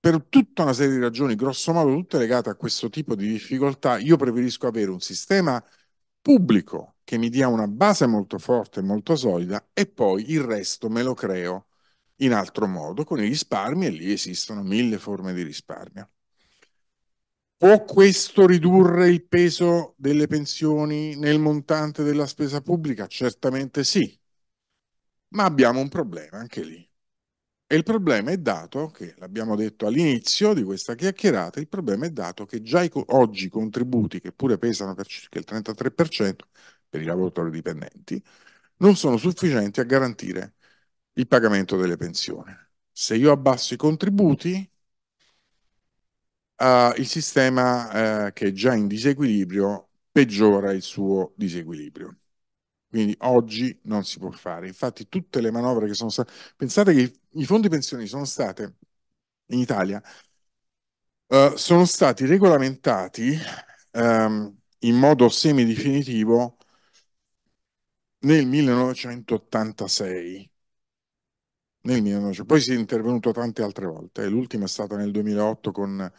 per tutta una serie di ragioni, grosso modo tutte legate a questo tipo di difficoltà, io preferisco avere un sistema pubblico che mi dia una base molto forte, e molto solida e poi il resto me lo creo in altro modo con i risparmi e lì esistono mille forme di risparmio. Può questo ridurre il peso delle pensioni nel montante della spesa pubblica? Certamente sì, ma abbiamo un problema anche lì. E il problema è dato, che l'abbiamo detto all'inizio di questa chiacchierata, il problema è dato che già i co- oggi i contributi, che pure pesano per circa il 33% per i lavoratori dipendenti, non sono sufficienti a garantire il pagamento delle pensioni. Se io abbasso i contributi, eh, il sistema eh, che è già in disequilibrio peggiora il suo disequilibrio. Quindi oggi non si può fare. Infatti tutte le manovre che sono state... Pensate che i, fondi pensioni sono state in Italia, eh, sono stati regolamentati ehm, in modo semidefinitivo nel 1986 nel 1900. Poi si è intervenuto tante altre volte, eh, l'ultima è stata nel 2008 con,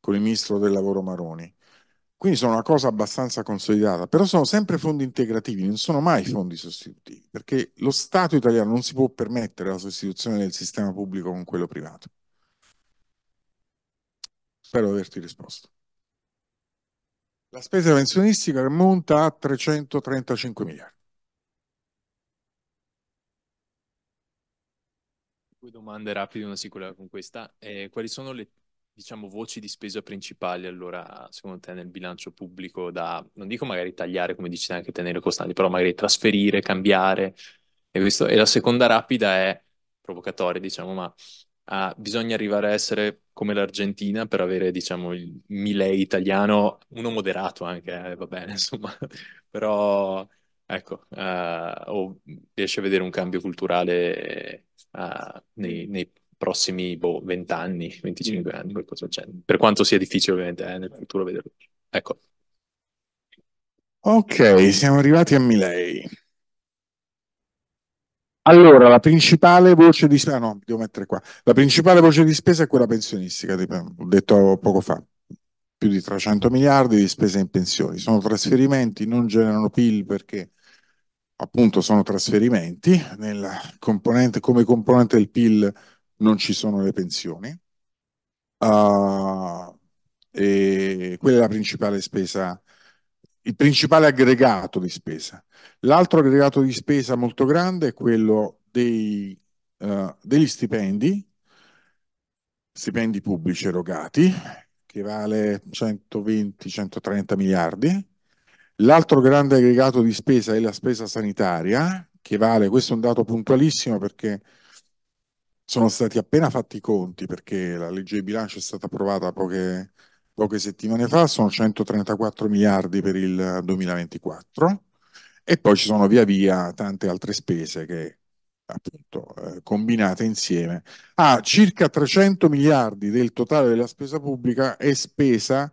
con il ministro del lavoro Maroni. Quindi sono una cosa abbastanza consolidata, però sono sempre fondi integrativi, non sono mai fondi sostitutivi, perché lo Stato italiano non si può permettere la sostituzione del sistema pubblico con quello privato. Spero di averti risposto. La spesa pensionistica monta a 335 miliardi. Due domande rapide, una sicura con questa. Eh, quali sono le diciamo, voci di spesa principali allora, secondo te, nel bilancio pubblico da, non dico magari tagliare, come dici anche tenere costanti, però magari trasferire, cambiare. E, questo, e la seconda rapida è provocatoria, diciamo, ma ah, bisogna arrivare a essere come l'Argentina per avere, diciamo, il Milei italiano, uno moderato anche, eh, va bene, insomma, però ecco, eh, o riesce a vedere un cambio culturale uh, nei, nei, prossimi boh, 20 anni, 25 mm. anni, qualcosa del genere. Per quanto sia difficile ovviamente eh, nel futuro vederlo. Ecco. Ok, siamo arrivati a Milei. Allora, la principale voce di spesa, no, devo mettere qua. La principale voce di spesa è quella pensionistica, ho detto poco fa. Più di 300 miliardi di spese in pensioni. Sono trasferimenti, non generano PIL perché appunto sono trasferimenti, componente, come componente del PIL non ci sono le pensioni, uh, e quella è la principale spesa, il principale aggregato di spesa. L'altro aggregato di spesa molto grande è quello dei, uh, degli stipendi, stipendi pubblici erogati, che vale 120-130 miliardi, L'altro grande aggregato di spesa è la spesa sanitaria, che vale, questo è un dato puntualissimo perché sono stati appena fatti i conti, perché la legge di bilancio è stata approvata poche, poche settimane fa, sono 134 miliardi per il 2024 e poi ci sono via via tante altre spese che appunto eh, combinate insieme. Ah, circa 300 miliardi del totale della spesa pubblica è spesa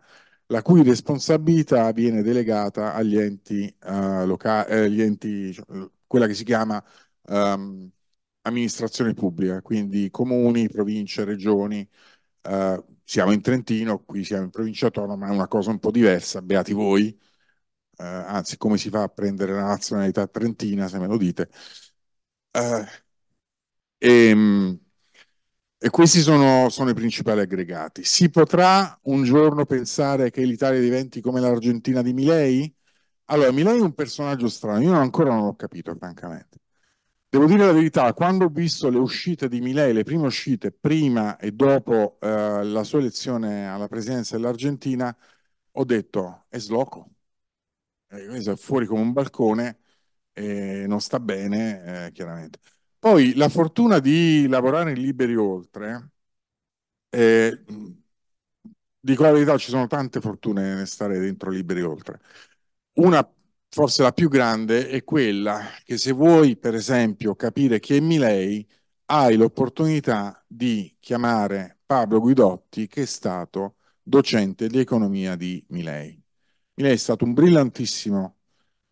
la cui responsabilità viene delegata agli enti, uh, locali, eh, eh enti cioè, quella che si chiama um, amministrazione pubblica, quindi comuni, province, regioni. Uh, siamo in Trentino, qui siamo in provincia autonoma, è una cosa un po' diversa, beati voi. Uh, anzi, come si fa a prendere la nazionalità trentina, se me lo dite. Uh, e, ehm, e questi sono, sono, i principali aggregati. Si potrà un giorno pensare che l'Italia diventi come l'Argentina di Milei? Allora, Milei è un personaggio strano, io ancora non l'ho capito, francamente. Devo dire la verità, quando ho visto le uscite di Milei, le prime uscite prima e dopo eh, la sua elezione alla presidenza dell'Argentina, ho detto, è sloco, eh, è fuori come un balcone, eh, non sta bene, eh, chiaramente. Poi la fortuna di lavorare in liberi oltre, eh, dico la verità, ci sono tante fortune nel stare dentro liberi oltre. Una, forse la più grande, è quella che se vuoi, per esempio, capire chi è Milei, hai l'opportunità di chiamare Pablo Guidotti, che è stato docente di economia di Milei. Milei è stato un brillantissimo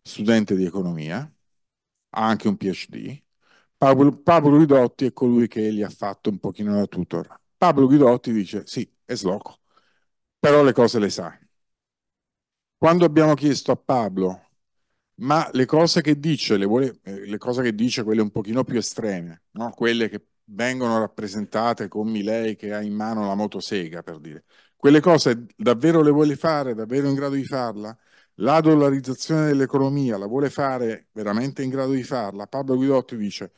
studente di economia, ha anche un PhD, Pablo, Pablo Guidotti è colui che gli ha fatto un pochino da tutor. Pablo Guidotti dice sì, è sloco, però le cose le sa. Quando abbiamo chiesto a Pablo, ma le cose che dice, le, vuole, eh, le cose che dice, quelle un pochino più estreme, no? quelle che vengono rappresentate con Milei che ha in mano la motosega, per dire, quelle cose davvero le vuole fare, davvero in grado di farla? La dollarizzazione dell'economia la vuole fare, veramente in grado di farla? Pablo Guidotti dice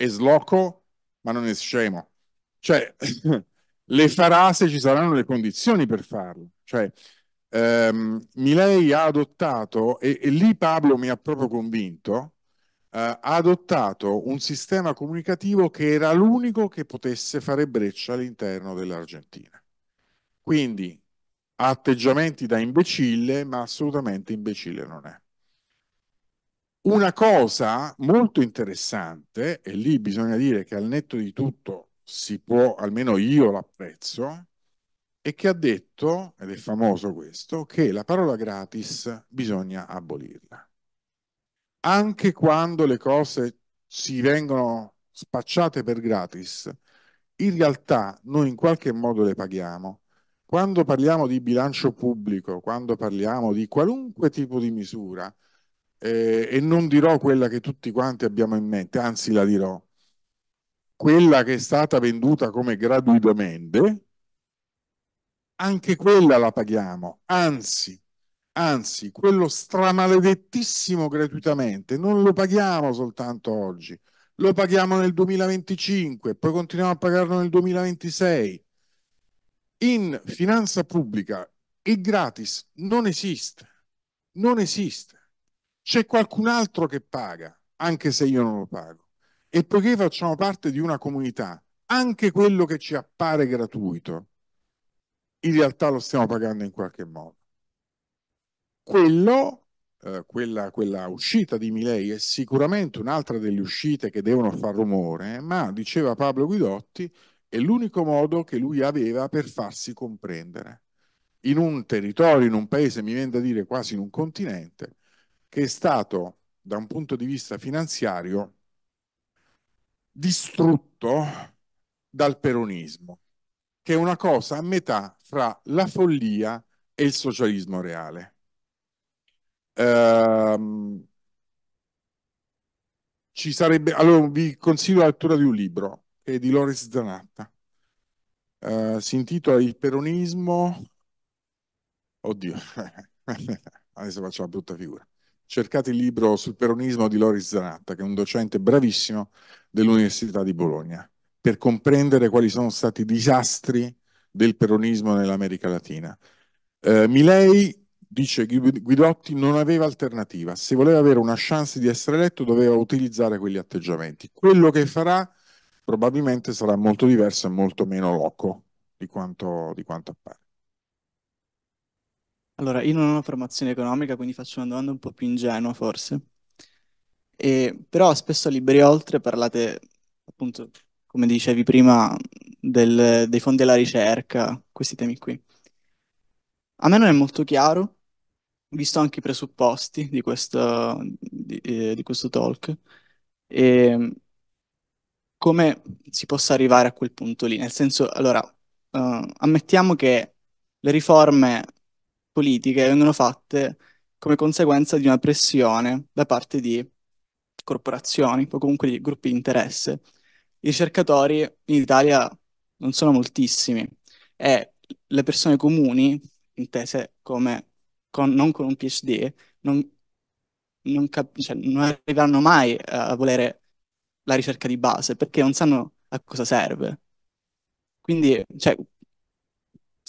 is loco, ma non è scemo. Cioè, le farà se ci saranno le condizioni per farlo. Cioè, ehm, Milei ha adottato, e, e, lì Pablo mi ha proprio convinto, eh, ha adottato un sistema comunicativo che era l'unico che potesse fare breccia all'interno dell'Argentina. Quindi, ha atteggiamenti da imbecille, ma assolutamente imbecille non è. Una cosa molto interessante, e lì bisogna dire che al netto di tutto si può, almeno io l'apprezzo, è che ha detto, ed è famoso questo, che la parola gratis bisogna abolirla. Anche quando le cose si vengono spacciate per gratis, in realtà noi in qualche modo le paghiamo. Quando parliamo di bilancio pubblico, quando parliamo di qualunque tipo di misura, eh, e non dirò quella che tutti quanti abbiamo in mente, anzi la dirò, quella che è stata venduta come gratuitamente, anche quella la paghiamo, anzi, anzi, quello stramaledettissimo gratuitamente, non lo paghiamo soltanto oggi, lo paghiamo nel 2025, poi continuiamo a pagarlo nel 2026. In finanza pubblica il gratis non esiste, non esiste. C'è qualcun altro che paga, anche se io non lo pago. E poiché facciamo parte di una comunità, anche quello che ci appare gratuito, in realtà lo stiamo pagando in qualche modo. Quello, eh, quella, quella, uscita di Milei è sicuramente un'altra delle uscite che devono far rumore, ma diceva Pablo Guidotti, è l'unico modo che lui aveva per farsi comprendere. In un territorio, in un paese, mi viene da dire quasi in un continente, che è stato da un punto di vista finanziario distrutto dal peronismo, che è una cosa a metà fra la follia e il socialismo reale. Ehm, ci sarebbe, allora vi consiglio la lettura di un libro che è di Loris Zanatta. Uh, si intitola Il peronismo. Oddio, adesso faccio una brutta figura cercate il libro sul peronismo di Loris Zanatta, che è un docente bravissimo dell'Università di Bologna, per comprendere quali sono stati i disastri del peronismo nell'America Latina. Eh, Milei, dice Guidotti, non aveva alternativa. Se voleva avere una chance di essere eletto doveva utilizzare quegli atteggiamenti. Quello che farà probabilmente sarà molto diverso e molto meno loco di quanto, di quanto appare. Allora, io non ho formazione economica, quindi faccio una domanda un po' più ingenua forse. E- però spesso a Libri Oltre parlate, appunto, come dicevi prima, del- dei fondi alla ricerca, questi temi qui. A me non è molto chiaro, visto anche i presupposti di questo, di, eh, di questo talk, e come si possa arrivare a quel punto lì. Nel senso, allora, eh, ammettiamo che le riforme politiche vengono fatte come conseguenza di una pressione da parte di corporazioni o comunque di gruppi di interesse. I ricercatori in Italia non sono moltissimi e le persone comuni, intese come con, non con un PhD, non, non, cioè, non arriveranno mai a volere la ricerca di base perché non sanno a cosa serve. Quindi, cioè,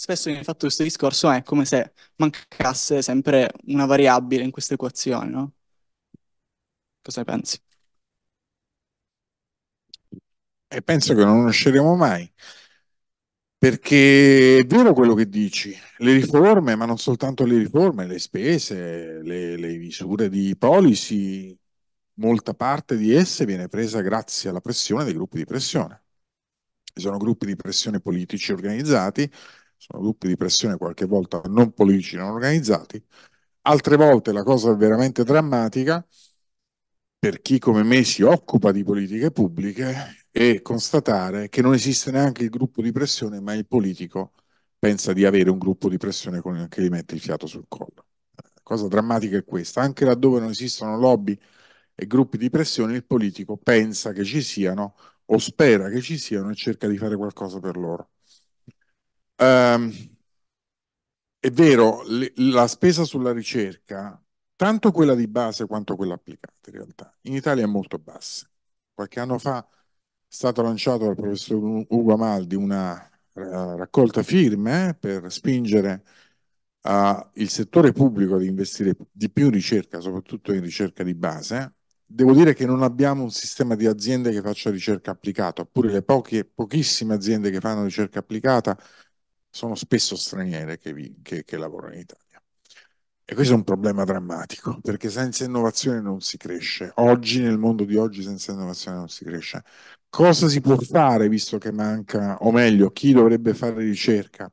Spesso viene fatto questo discorso è come se mancasse sempre una variabile in questa equazione, no? Cosa ne pensi? E penso che non usciremo mai, perché è vero quello che dici, le riforme, ma non soltanto le riforme, le spese, le, le misure di policy, molta parte di esse viene presa grazie alla pressione dei gruppi di pressione. Ci sono gruppi di pressione politici organizzati sono gruppi di pressione qualche volta non politici, non organizzati, altre volte la cosa è veramente drammatica per chi come me si occupa di politiche pubbliche e constatare che non esiste neanche il gruppo di pressione, ma il politico pensa di avere un gruppo di pressione che gli mette il fiato sul collo. La cosa drammatica è questa, anche laddove non esistono lobby e gruppi di pressione, il politico pensa che ci siano o spera che ci siano e cerca di fare qualcosa per loro ehm, è vero, le, la spesa sulla ricerca, tanto quella di base quanto quella applicata in realtà, in Italia è molto bassa. Qualche anno fa è stato lanciato dal professor Ugo Amaldi una eh, raccolta firme eh, per spingere uh, il settore pubblico ad investire di più in ricerca, soprattutto in ricerca di base. Eh. Devo dire che non abbiamo un sistema di aziende che faccia ricerca applicata, oppure le poche, pochissime aziende che fanno ricerca applicata sono spesso straniere che, vi, che, che lavorano in Italia. E questo è un problema drammatico, perché senza innovazione non si cresce. Oggi, nel mondo di oggi, senza innovazione non si cresce. Cosa si può fare, visto che manca, o meglio, chi dovrebbe fare ricerca?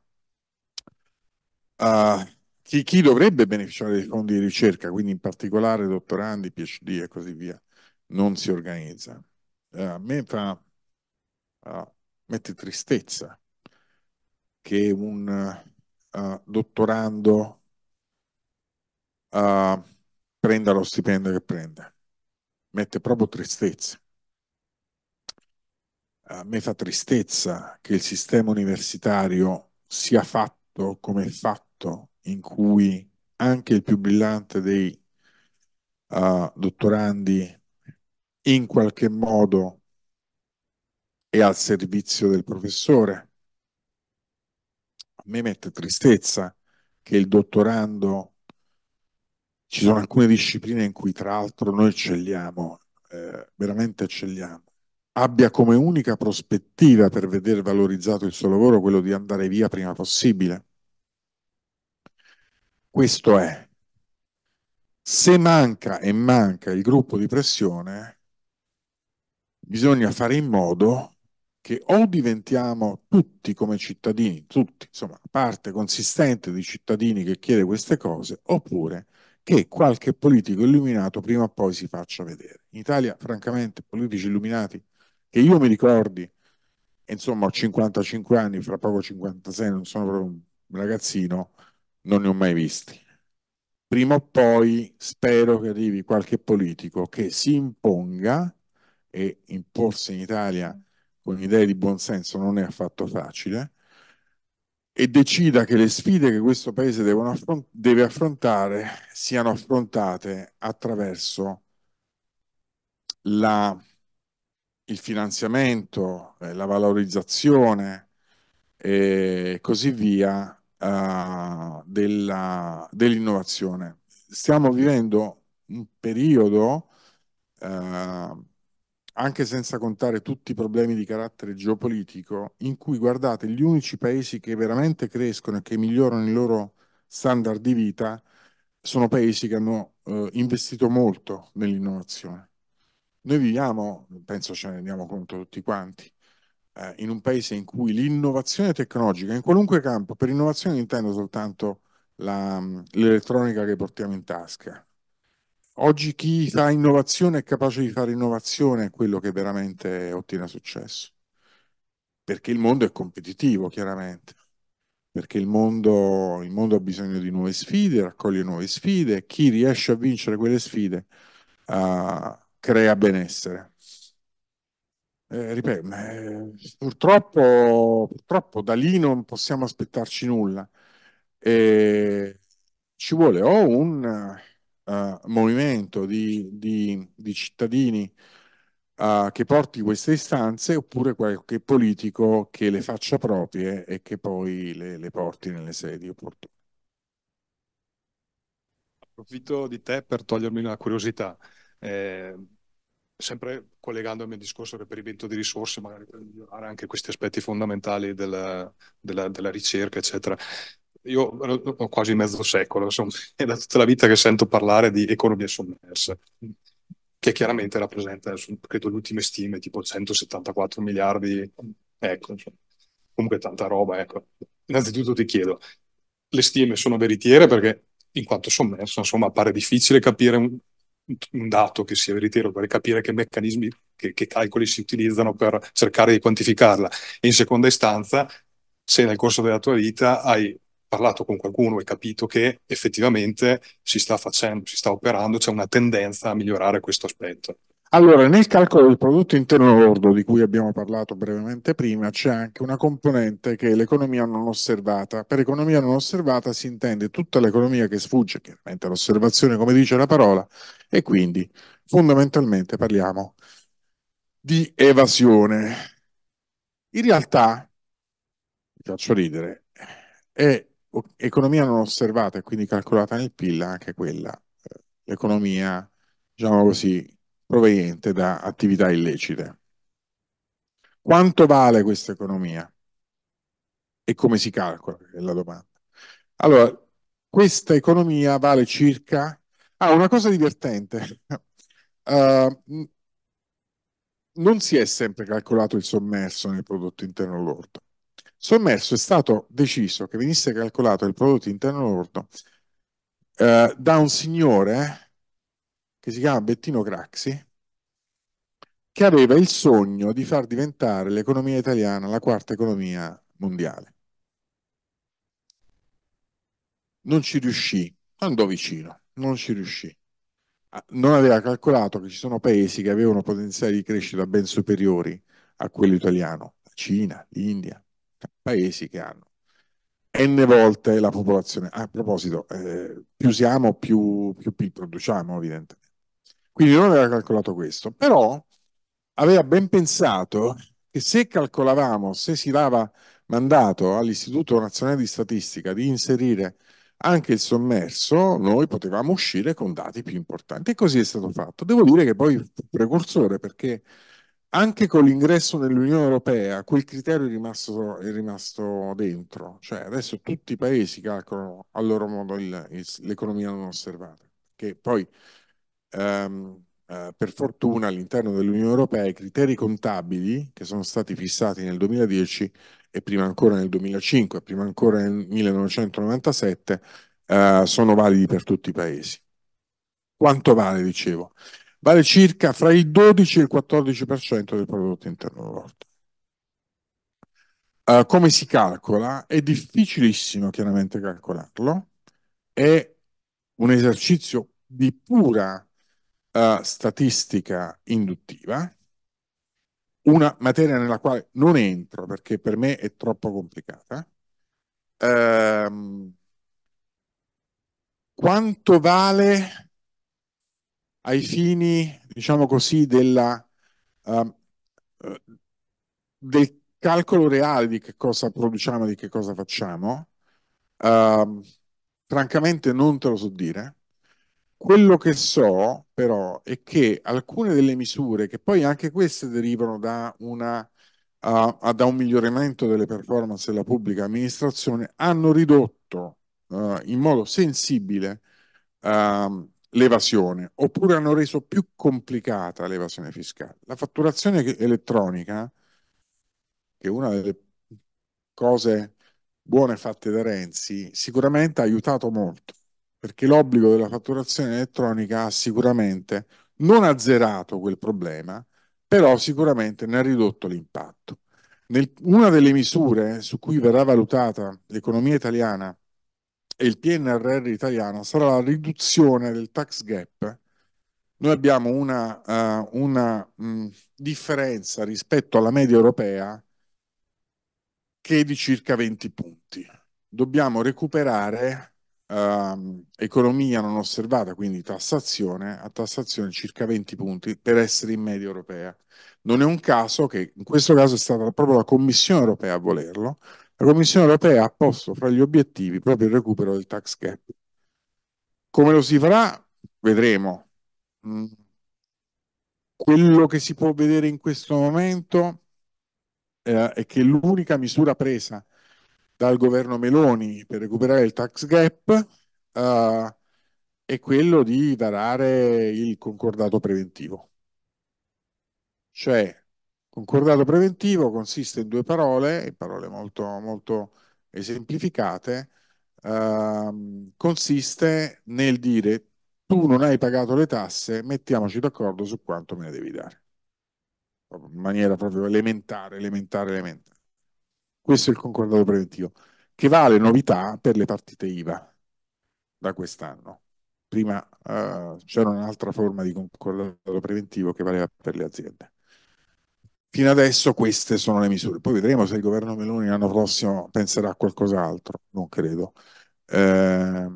Uh, chi, chi, dovrebbe beneficiare dei fondi di ricerca, quindi in particolare dottorandi, PhD e così via, non si organizza. Uh, me fa, uh, mette tristezza che un uh, dottorando uh, prenda lo stipendio che prende. Mette proprio tristezza. A eh, me fa tristezza che il sistema universitario sia fatto come è fatto, in cui anche il più brillante dei uh, dottorandi in qualche modo è al servizio del professore me mette tristezza che il dottorando, ci sono alcune discipline in cui tra l'altro noi eccelliamo, eh, veramente eccelliamo, abbia come unica prospettiva per vedere valorizzato il suo lavoro quello di andare via prima possibile. Questo è. Se manca e manca il gruppo di pressione, bisogna fare in modo che o diventiamo tutti come cittadini, tutti, insomma, parte consistente di cittadini che chiede queste cose, oppure che qualche politico illuminato prima o poi si faccia vedere. In Italia, francamente, politici illuminati che io mi ricordi, insomma, ho 55 anni, fra poco 56, non sono proprio un ragazzino, non ne ho mai visti. Prima o poi spero che arrivi qualche politico che si imponga e imporsi in Italia con idee di buonsenso non è affatto facile, e decida che le sfide che questo paese affront deve affrontare siano affrontate attraverso la, il finanziamento, eh, la valorizzazione e così via eh, dell'innovazione. Dell Stiamo vivendo un periodo eh, anche senza contare tutti i problemi di carattere geopolitico, in cui guardate gli unici paesi che veramente crescono e che migliorano il loro standard di vita sono paesi che hanno eh, investito molto nell'innovazione. Noi viviamo, penso ce ne rendiamo conto tutti quanti, eh, in un paese in cui l'innovazione tecnologica, in qualunque campo, per innovazione intendo soltanto mm, l'elettronica che portiamo in tasca, oggi chi fa innovazione è capace di fare innovazione è quello che veramente ottiene successo. Perché il mondo è competitivo, chiaramente. Perché il mondo, il mondo ha bisogno di nuove sfide, raccoglie nuove sfide. E chi riesce a vincere quelle sfide uh, crea benessere. Eh, ripeto, eh, purtroppo, purtroppo da lì non possiamo aspettarci nulla. E ci vuole o un eh, movimento di, di, di cittadini uh, che porti queste istanze oppure qualche politico che le faccia proprie e che poi le, le porti nelle sedi opportune. Approfitto di te per togliermi una curiosità. Eh, sempre collegandomi al discorso del reperimento di risorse, magari per migliorare anche questi aspetti fondamentali della, della, della ricerca, eccetera io ho quasi mezzo secolo, insomma, è da tutta la vita che sento parlare di economia sommersa, che chiaramente rappresenta, credo, le ultime stime, tipo 174 miliardi, ecco, insomma, comunque tanta roba, ecco. Innanzitutto ti chiedo, le stime sono veritiere perché in quanto sommerso, insomma, appare difficile capire un, un dato che sia veritiero per capire che meccanismi, che, che calcoli si utilizzano per cercare di quantificarla. E in seconda istanza, se nel corso della tua vita hai parlato con qualcuno e capito che effettivamente si sta facendo, si sta operando, c'è una tendenza a migliorare questo aspetto. Allora, nel calcolo del prodotto interno lordo di cui abbiamo parlato brevemente prima, c'è anche una componente che è l'economia non osservata. Per economia non osservata si intende tutta l'economia che sfugge chiaramente all'osservazione, come dice la parola, e quindi fondamentalmente parliamo di evasione. In realtà, vi faccio ridere, è economia non osservata e quindi calcolata nel PIL, anche quella, eh, l'economia, diciamo così, proveniente da attività illecite. Quanto vale questa economia? E come si calcola? È la domanda. Allora, questa economia vale circa... Ah, una cosa divertente. Uh, non si è sempre calcolato il sommerso nel prodotto interno lordo. Sommerso è stato deciso che venisse calcolato il prodotto interno lordo eh, da un signore eh, che si chiama Bettino Craxi, che aveva il sogno di far diventare l'economia italiana la quarta economia mondiale. Non ci riuscì, andò vicino, non ci riuscì. Ah, non aveva calcolato che ci sono paesi che avevano potenziali di crescita ben superiori a quello italiano, la Cina, l'India, paesi che hanno n volte la popolazione. Ah, a proposito, eh, più siamo, più, più PIL produciamo, evidentemente. Quindi non aveva calcolato questo, però aveva ben pensato che se calcolavamo, se si dava mandato all'Istituto Nazionale di Statistica di inserire anche il sommerso, noi potevamo uscire con dati più importanti. E così è stato fatto. Devo dire che poi fu precursore perché anche con l'ingresso nell'Unione Europea quel criterio è rimasto, è rimasto, dentro, cioè adesso tutti i paesi calcolano a loro modo il, il, l'economia non osservata, che poi ehm, eh, per fortuna all'interno dell'Unione Europea i criteri contabili che sono stati fissati nel 2010 e prima ancora nel 2005 e prima ancora nel 1997 eh, sono validi per tutti i paesi. Quanto vale, dicevo? vale circa fra il 12 e il 14% del prodotto interno lordo. Uh, come si calcola? È difficilissimo chiaramente calcolarlo, è un esercizio di pura uh, statistica induttiva, una materia nella quale non entro perché per me è troppo complicata. Uh, quanto vale ai fini, diciamo così, della, uh, del calcolo reale di che cosa produciamo di che cosa facciamo, uh, francamente non te lo so dire. Quello che so però è che alcune delle misure, che poi anche queste derivano da, una, uh, da un miglioramento delle performance della pubblica amministrazione, hanno ridotto eh, in modo sensibile uh, l'evasione, oppure hanno reso più complicata l'evasione fiscale. La fatturazione elettronica, che è una delle cose buone fatte da Renzi, sicuramente ha aiutato molto, perché l'obbligo della fatturazione elettronica ha sicuramente non azzerato quel problema, però sicuramente ne ha ridotto l'impatto. una delle misure su cui verrà valutata l'economia italiana e il PNRR italiano sarà la riduzione del tax gap. Noi abbiamo una, uh, una mh, mm, differenza rispetto alla media europea che è di circa 20 punti. Dobbiamo recuperare uh, economia non osservata, quindi tassazione, a tassazione circa 20 punti per essere in media europea. Non è un caso che in questo caso è stata proprio la Commissione europea a volerlo, la Commissione europea ha posto fra gli obiettivi proprio il recupero del tax gap. Come lo si farà? Vedremo. Mm. Quello che si può vedere in questo momento eh, è che l'unica misura presa dal governo Meloni per recuperare il tax gap eh, è quello di varare il concordato preventivo. Cioè Concordato preventivo consiste in due parole, parole molto, molto esemplificate, ehm, consiste nel dire tu non hai pagato le tasse, mettiamoci d'accordo su quanto me ne devi dare. In maniera proprio elementare, elementare, elementare. Questo è il concordato preventivo, che vale novità per le partite IVA da quest'anno. Prima eh, c'era un'altra forma di concordato preventivo che valeva per le aziende. Fino adesso queste sono le misure, poi vedremo se il governo Meloni l'anno prossimo penserà a qualcos'altro, non credo. Eh,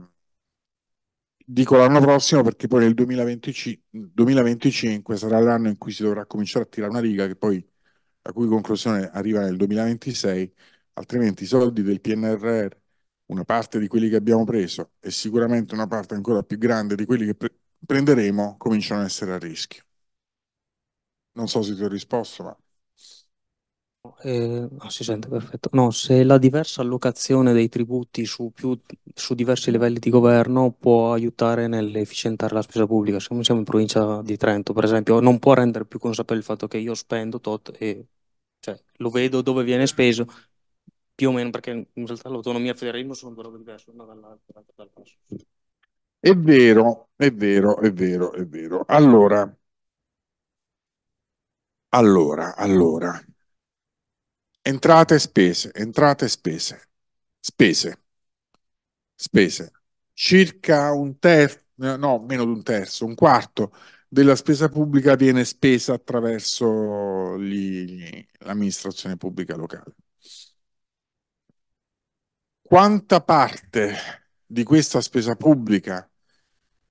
dico l'anno prossimo perché poi nel 2025, 2025 sarà l'anno in cui si dovrà cominciare a tirare una riga che poi la cui conclusione arriva nel 2026, altrimenti i soldi del PNRR, una parte di quelli che abbiamo preso e sicuramente una parte ancora più grande di quelli che pre- prenderemo, cominciano a essere a rischio. Non so se ti ho risposto, ma eh, si sente perfetto. No, se la diversa allocazione dei tributi su, più, su diversi livelli di governo può aiutare nell'efficientare la spesa pubblica. Se siamo in provincia di Trento, per esempio, non può rendere più consapevole il fatto che io spendo tot e cioè, lo vedo dove viene speso, più o meno perché in realtà l'autonomia e il federalismo sono due robe diverse una dall'altra. È vero, è vero, è vero, è vero. Allora, allora, allora entrate e spese, entrate e spese, spese, spese, circa un terzo, no, meno di un terzo, un quarto della spesa pubblica viene spesa attraverso l'amministrazione pubblica locale. Quanta parte di questa spesa pubblica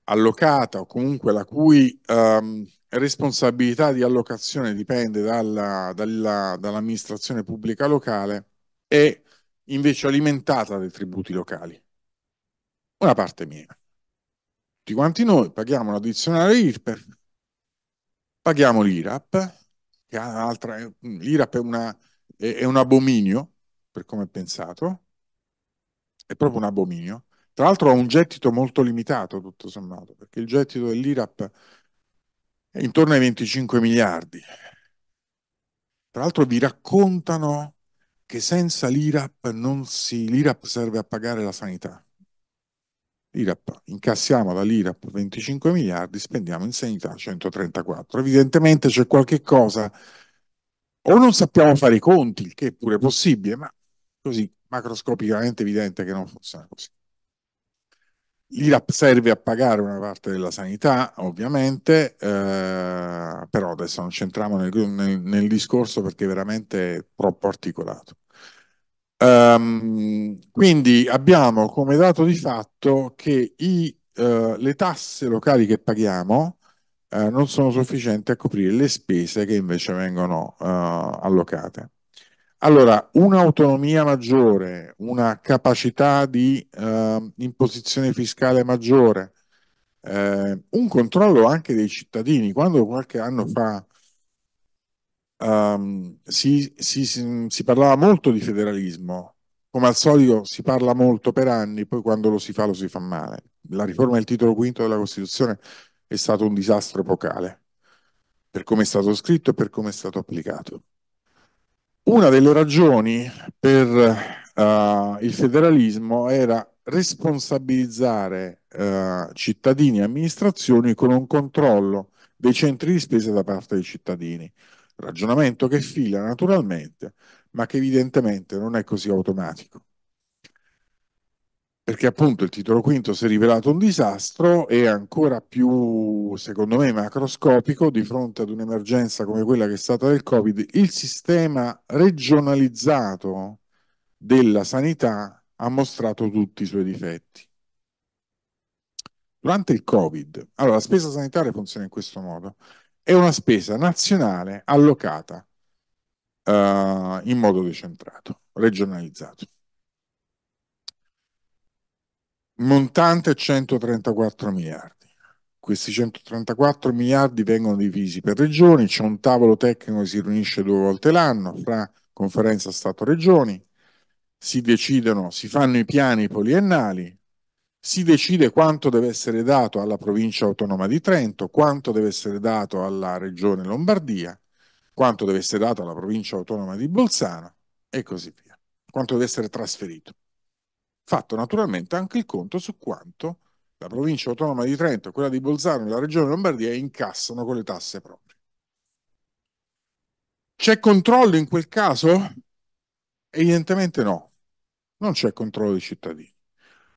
allocata o comunque la cui ehm, responsabilità di allocazione dipende dalla, dalla, dall'amministrazione pubblica locale è invece alimentata dai tributi locali. Una parte mia. Tutti quanti noi paghiamo l'addizionale IRPEF, paghiamo l'IRAP, che è un'altra, l'IRAP è, una, è, è un abominio, per come è pensato, è proprio un abominio, tra l'altro ha un gettito molto limitato, tutto sommato, perché il gettito dell'IRAP è intorno ai 25 miliardi. Tra l'altro vi raccontano che senza l'IRAP non si... l'IRAP serve a pagare la sanità. L'IRAP, incassiamo dall'IRAP 25 miliardi, spendiamo in sanità 134. Evidentemente c'è qualche cosa, o non sappiamo fare i conti, il che è pure possibile, ma così macroscopicamente evidente che non funziona così. L'IRAP serve a pagare una parte della sanità, ovviamente, eh, però adesso non c'entriamo nel, nel, nel, discorso perché è veramente troppo articolato. Um, quindi abbiamo come dato di fatto che i, uh, le tasse locali che paghiamo uh, non sono sufficienti a coprire le spese che invece vengono uh, allocate. Allora, un'autonomia maggiore, una capacità di eh, imposizione fiscale maggiore, eh, un controllo anche dei cittadini. Quando qualche anno fa um, si, si, si, si, parlava molto di federalismo, come al solito si parla molto per anni, poi quando lo si fa lo si fa male. La riforma del titolo quinto della Costituzione è stato un disastro epocale, per come è stato scritto e per come è stato applicato una delle ragioni per uh, il federalismo era responsabilizzare uh, cittadini e amministrazioni con un controllo dei centri di spesa da parte dei cittadini. Ragionamento che fila naturalmente, ma che evidentemente non è così automatico perché appunto il titolo quinto si è rivelato un disastro e ancora più, secondo me, macroscopico di fronte ad un'emergenza come quella che è stata del Covid, il sistema regionalizzato della sanità ha mostrato tutti i suoi difetti. Durante il Covid, allora la spesa sanitaria funziona in questo modo, è una spesa nazionale allocata uh, in modo decentrato, regionalizzato montante 134 miliardi. Questi 134 miliardi vengono divisi per regioni, c'è un tavolo tecnico che si riunisce due volte l'anno fra conferenza Stato-Regioni, si decidono, si fanno i piani poliennali, si decide quanto deve essere dato alla provincia autonoma di Trento, quanto deve essere dato alla regione Lombardia, quanto deve essere dato alla provincia autonoma di Bolzano e così via, quanto deve essere trasferito fatto naturalmente anche il conto su quanto la provincia autonoma di Trento, quella di Bolzano e la regione Lombardia incassano con le tasse proprie. C'è controllo in quel caso? Evidentemente no, non c'è controllo dei cittadini.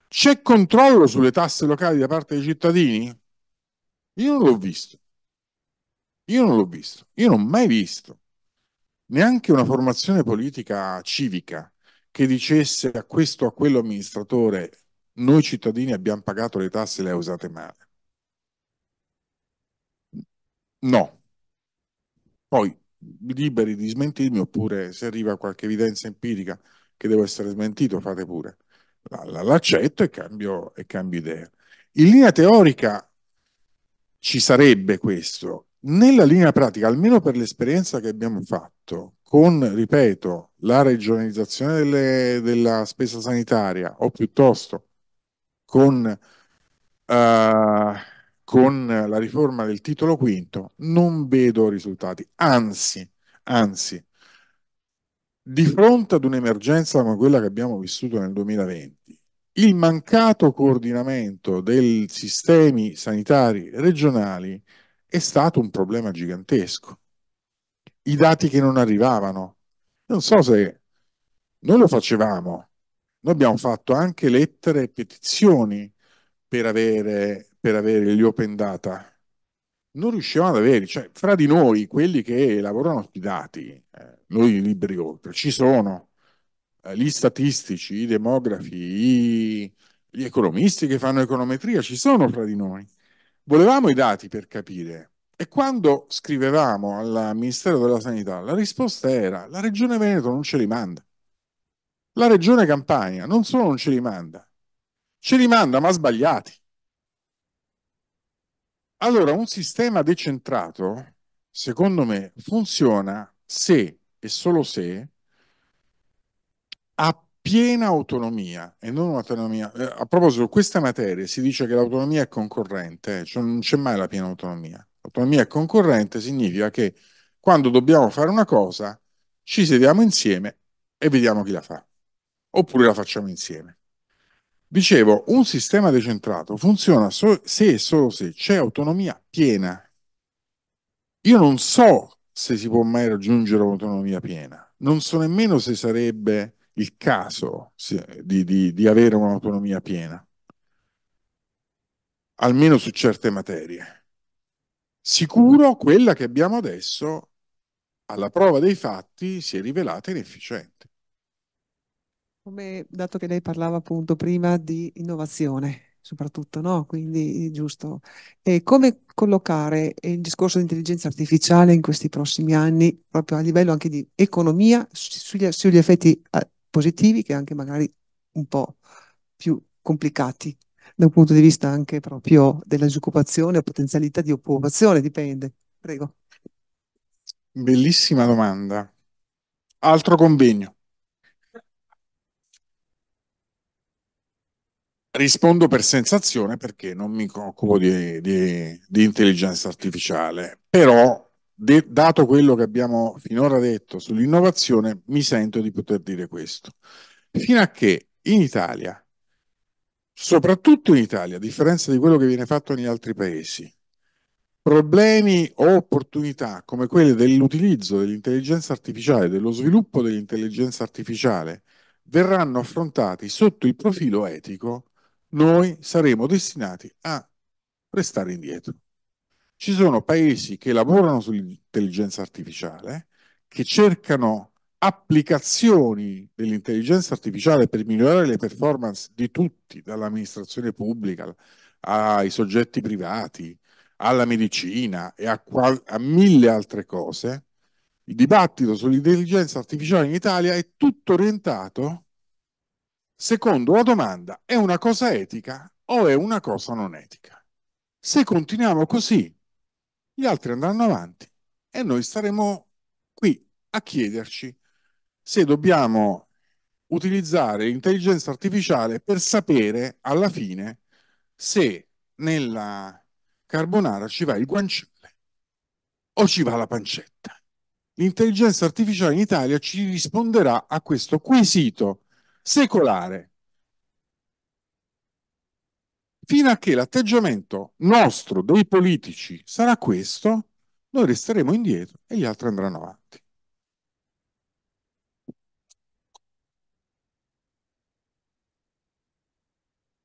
C'è controllo sulle tasse locali da parte dei cittadini? Io non l'ho visto. Io non l'ho visto. Io non ho mai visto neanche una formazione politica civica che dicesse a questo o a quello amministratore noi cittadini abbiamo pagato le tasse e le usate male. No. Poi liberi di smentirmi oppure se arriva qualche evidenza empirica che devo essere smentito fate pure. L'accetto e cambio, e cambio idea. In linea teorica ci sarebbe questo. Nella linea pratica, almeno per l'esperienza che abbiamo fatto, con, ripeto, la regionalizzazione delle, della spesa sanitaria o piuttosto con, uh, con la riforma del titolo quinto, non vedo risultati. Anzi, anzi, di fronte ad un'emergenza come quella che abbiamo vissuto nel 2020, il mancato coordinamento dei sistemi sanitari regionali è stato un problema gigantesco i dati che non arrivavano. Non so se noi lo facevamo, noi abbiamo fatto anche lettere e petizioni per avere, per avere gli open data. Non riuscivamo ad avere, cioè fra di noi, quelli che lavorano sui dati, eh, noi libri oltre, ci sono eh, gli statistici, i demografi, i, gli economisti che fanno econometria, ci sono fra di noi. Volevamo i dati per capire, e quando scrivevamo al Ministero della Sanità, la risposta era la Regione Veneto non ce li manda. La Regione Campania non solo non ce li manda, ce li manda ma sbagliati. Allora, un sistema decentrato, secondo me, funziona se e solo se ha piena autonomia e non autonomia. Eh, a proposito, questa materia si dice che l'autonomia è concorrente, eh, cioè non c'è mai la piena autonomia. Autonomia è concorrente significa che quando dobbiamo fare una cosa ci sediamo insieme e vediamo chi la fa, oppure la facciamo insieme. Dicevo, un sistema decentrato funziona so se e solo se c'è autonomia piena. Io non so se si può mai raggiungere un'autonomia piena, non so nemmeno se sarebbe il caso di, di, di avere un'autonomia piena, almeno su certe materie. Sicuro quella che abbiamo adesso, alla prova dei fatti, si è rivelata inefficiente. Come, dato che lei parlava appunto prima di innovazione, soprattutto, no? Quindi giusto. E come collocare il discorso di intelligenza artificiale in questi prossimi anni, proprio a livello anche di economia, sugli, sugli effetti eh, positivi che anche magari un po' più complicati da un punto di vista anche proprio della disoccupazione o potenzialità di occupazione, dipende. Prego. Bellissima domanda. Altro convegno. Rispondo per sensazione perché non mi occupo di, di, di intelligenza artificiale, però de, dato quello che abbiamo finora detto sull'innovazione, mi sento di poter dire questo. Fino a che in Italia soprattutto in Italia, a differenza di quello che viene fatto negli altri paesi, problemi o opportunità come quelle dell'utilizzo dell'intelligenza artificiale, dello sviluppo dell'intelligenza artificiale, verranno affrontati sotto il profilo etico, noi saremo destinati a restare indietro. Ci sono paesi che lavorano sull'intelligenza artificiale, che cercano applicazioni dell'intelligenza artificiale per migliorare le performance di tutti, dall'amministrazione pubblica ai soggetti privati, alla medicina e a, qual- a mille altre cose, il dibattito sull'intelligenza artificiale in Italia è tutto orientato secondo la domanda è una cosa etica o è una cosa non etica. Se continuiamo così, gli altri andranno avanti e noi staremo qui a chiederci se dobbiamo utilizzare l'intelligenza artificiale per sapere alla fine se nella carbonara ci va il guanciale o ci va la pancetta. L'intelligenza artificiale in Italia ci risponderà a questo quesito secolare fino a che l'atteggiamento nostro, dei politici, sarà questo, noi resteremo indietro e gli altri andranno avanti.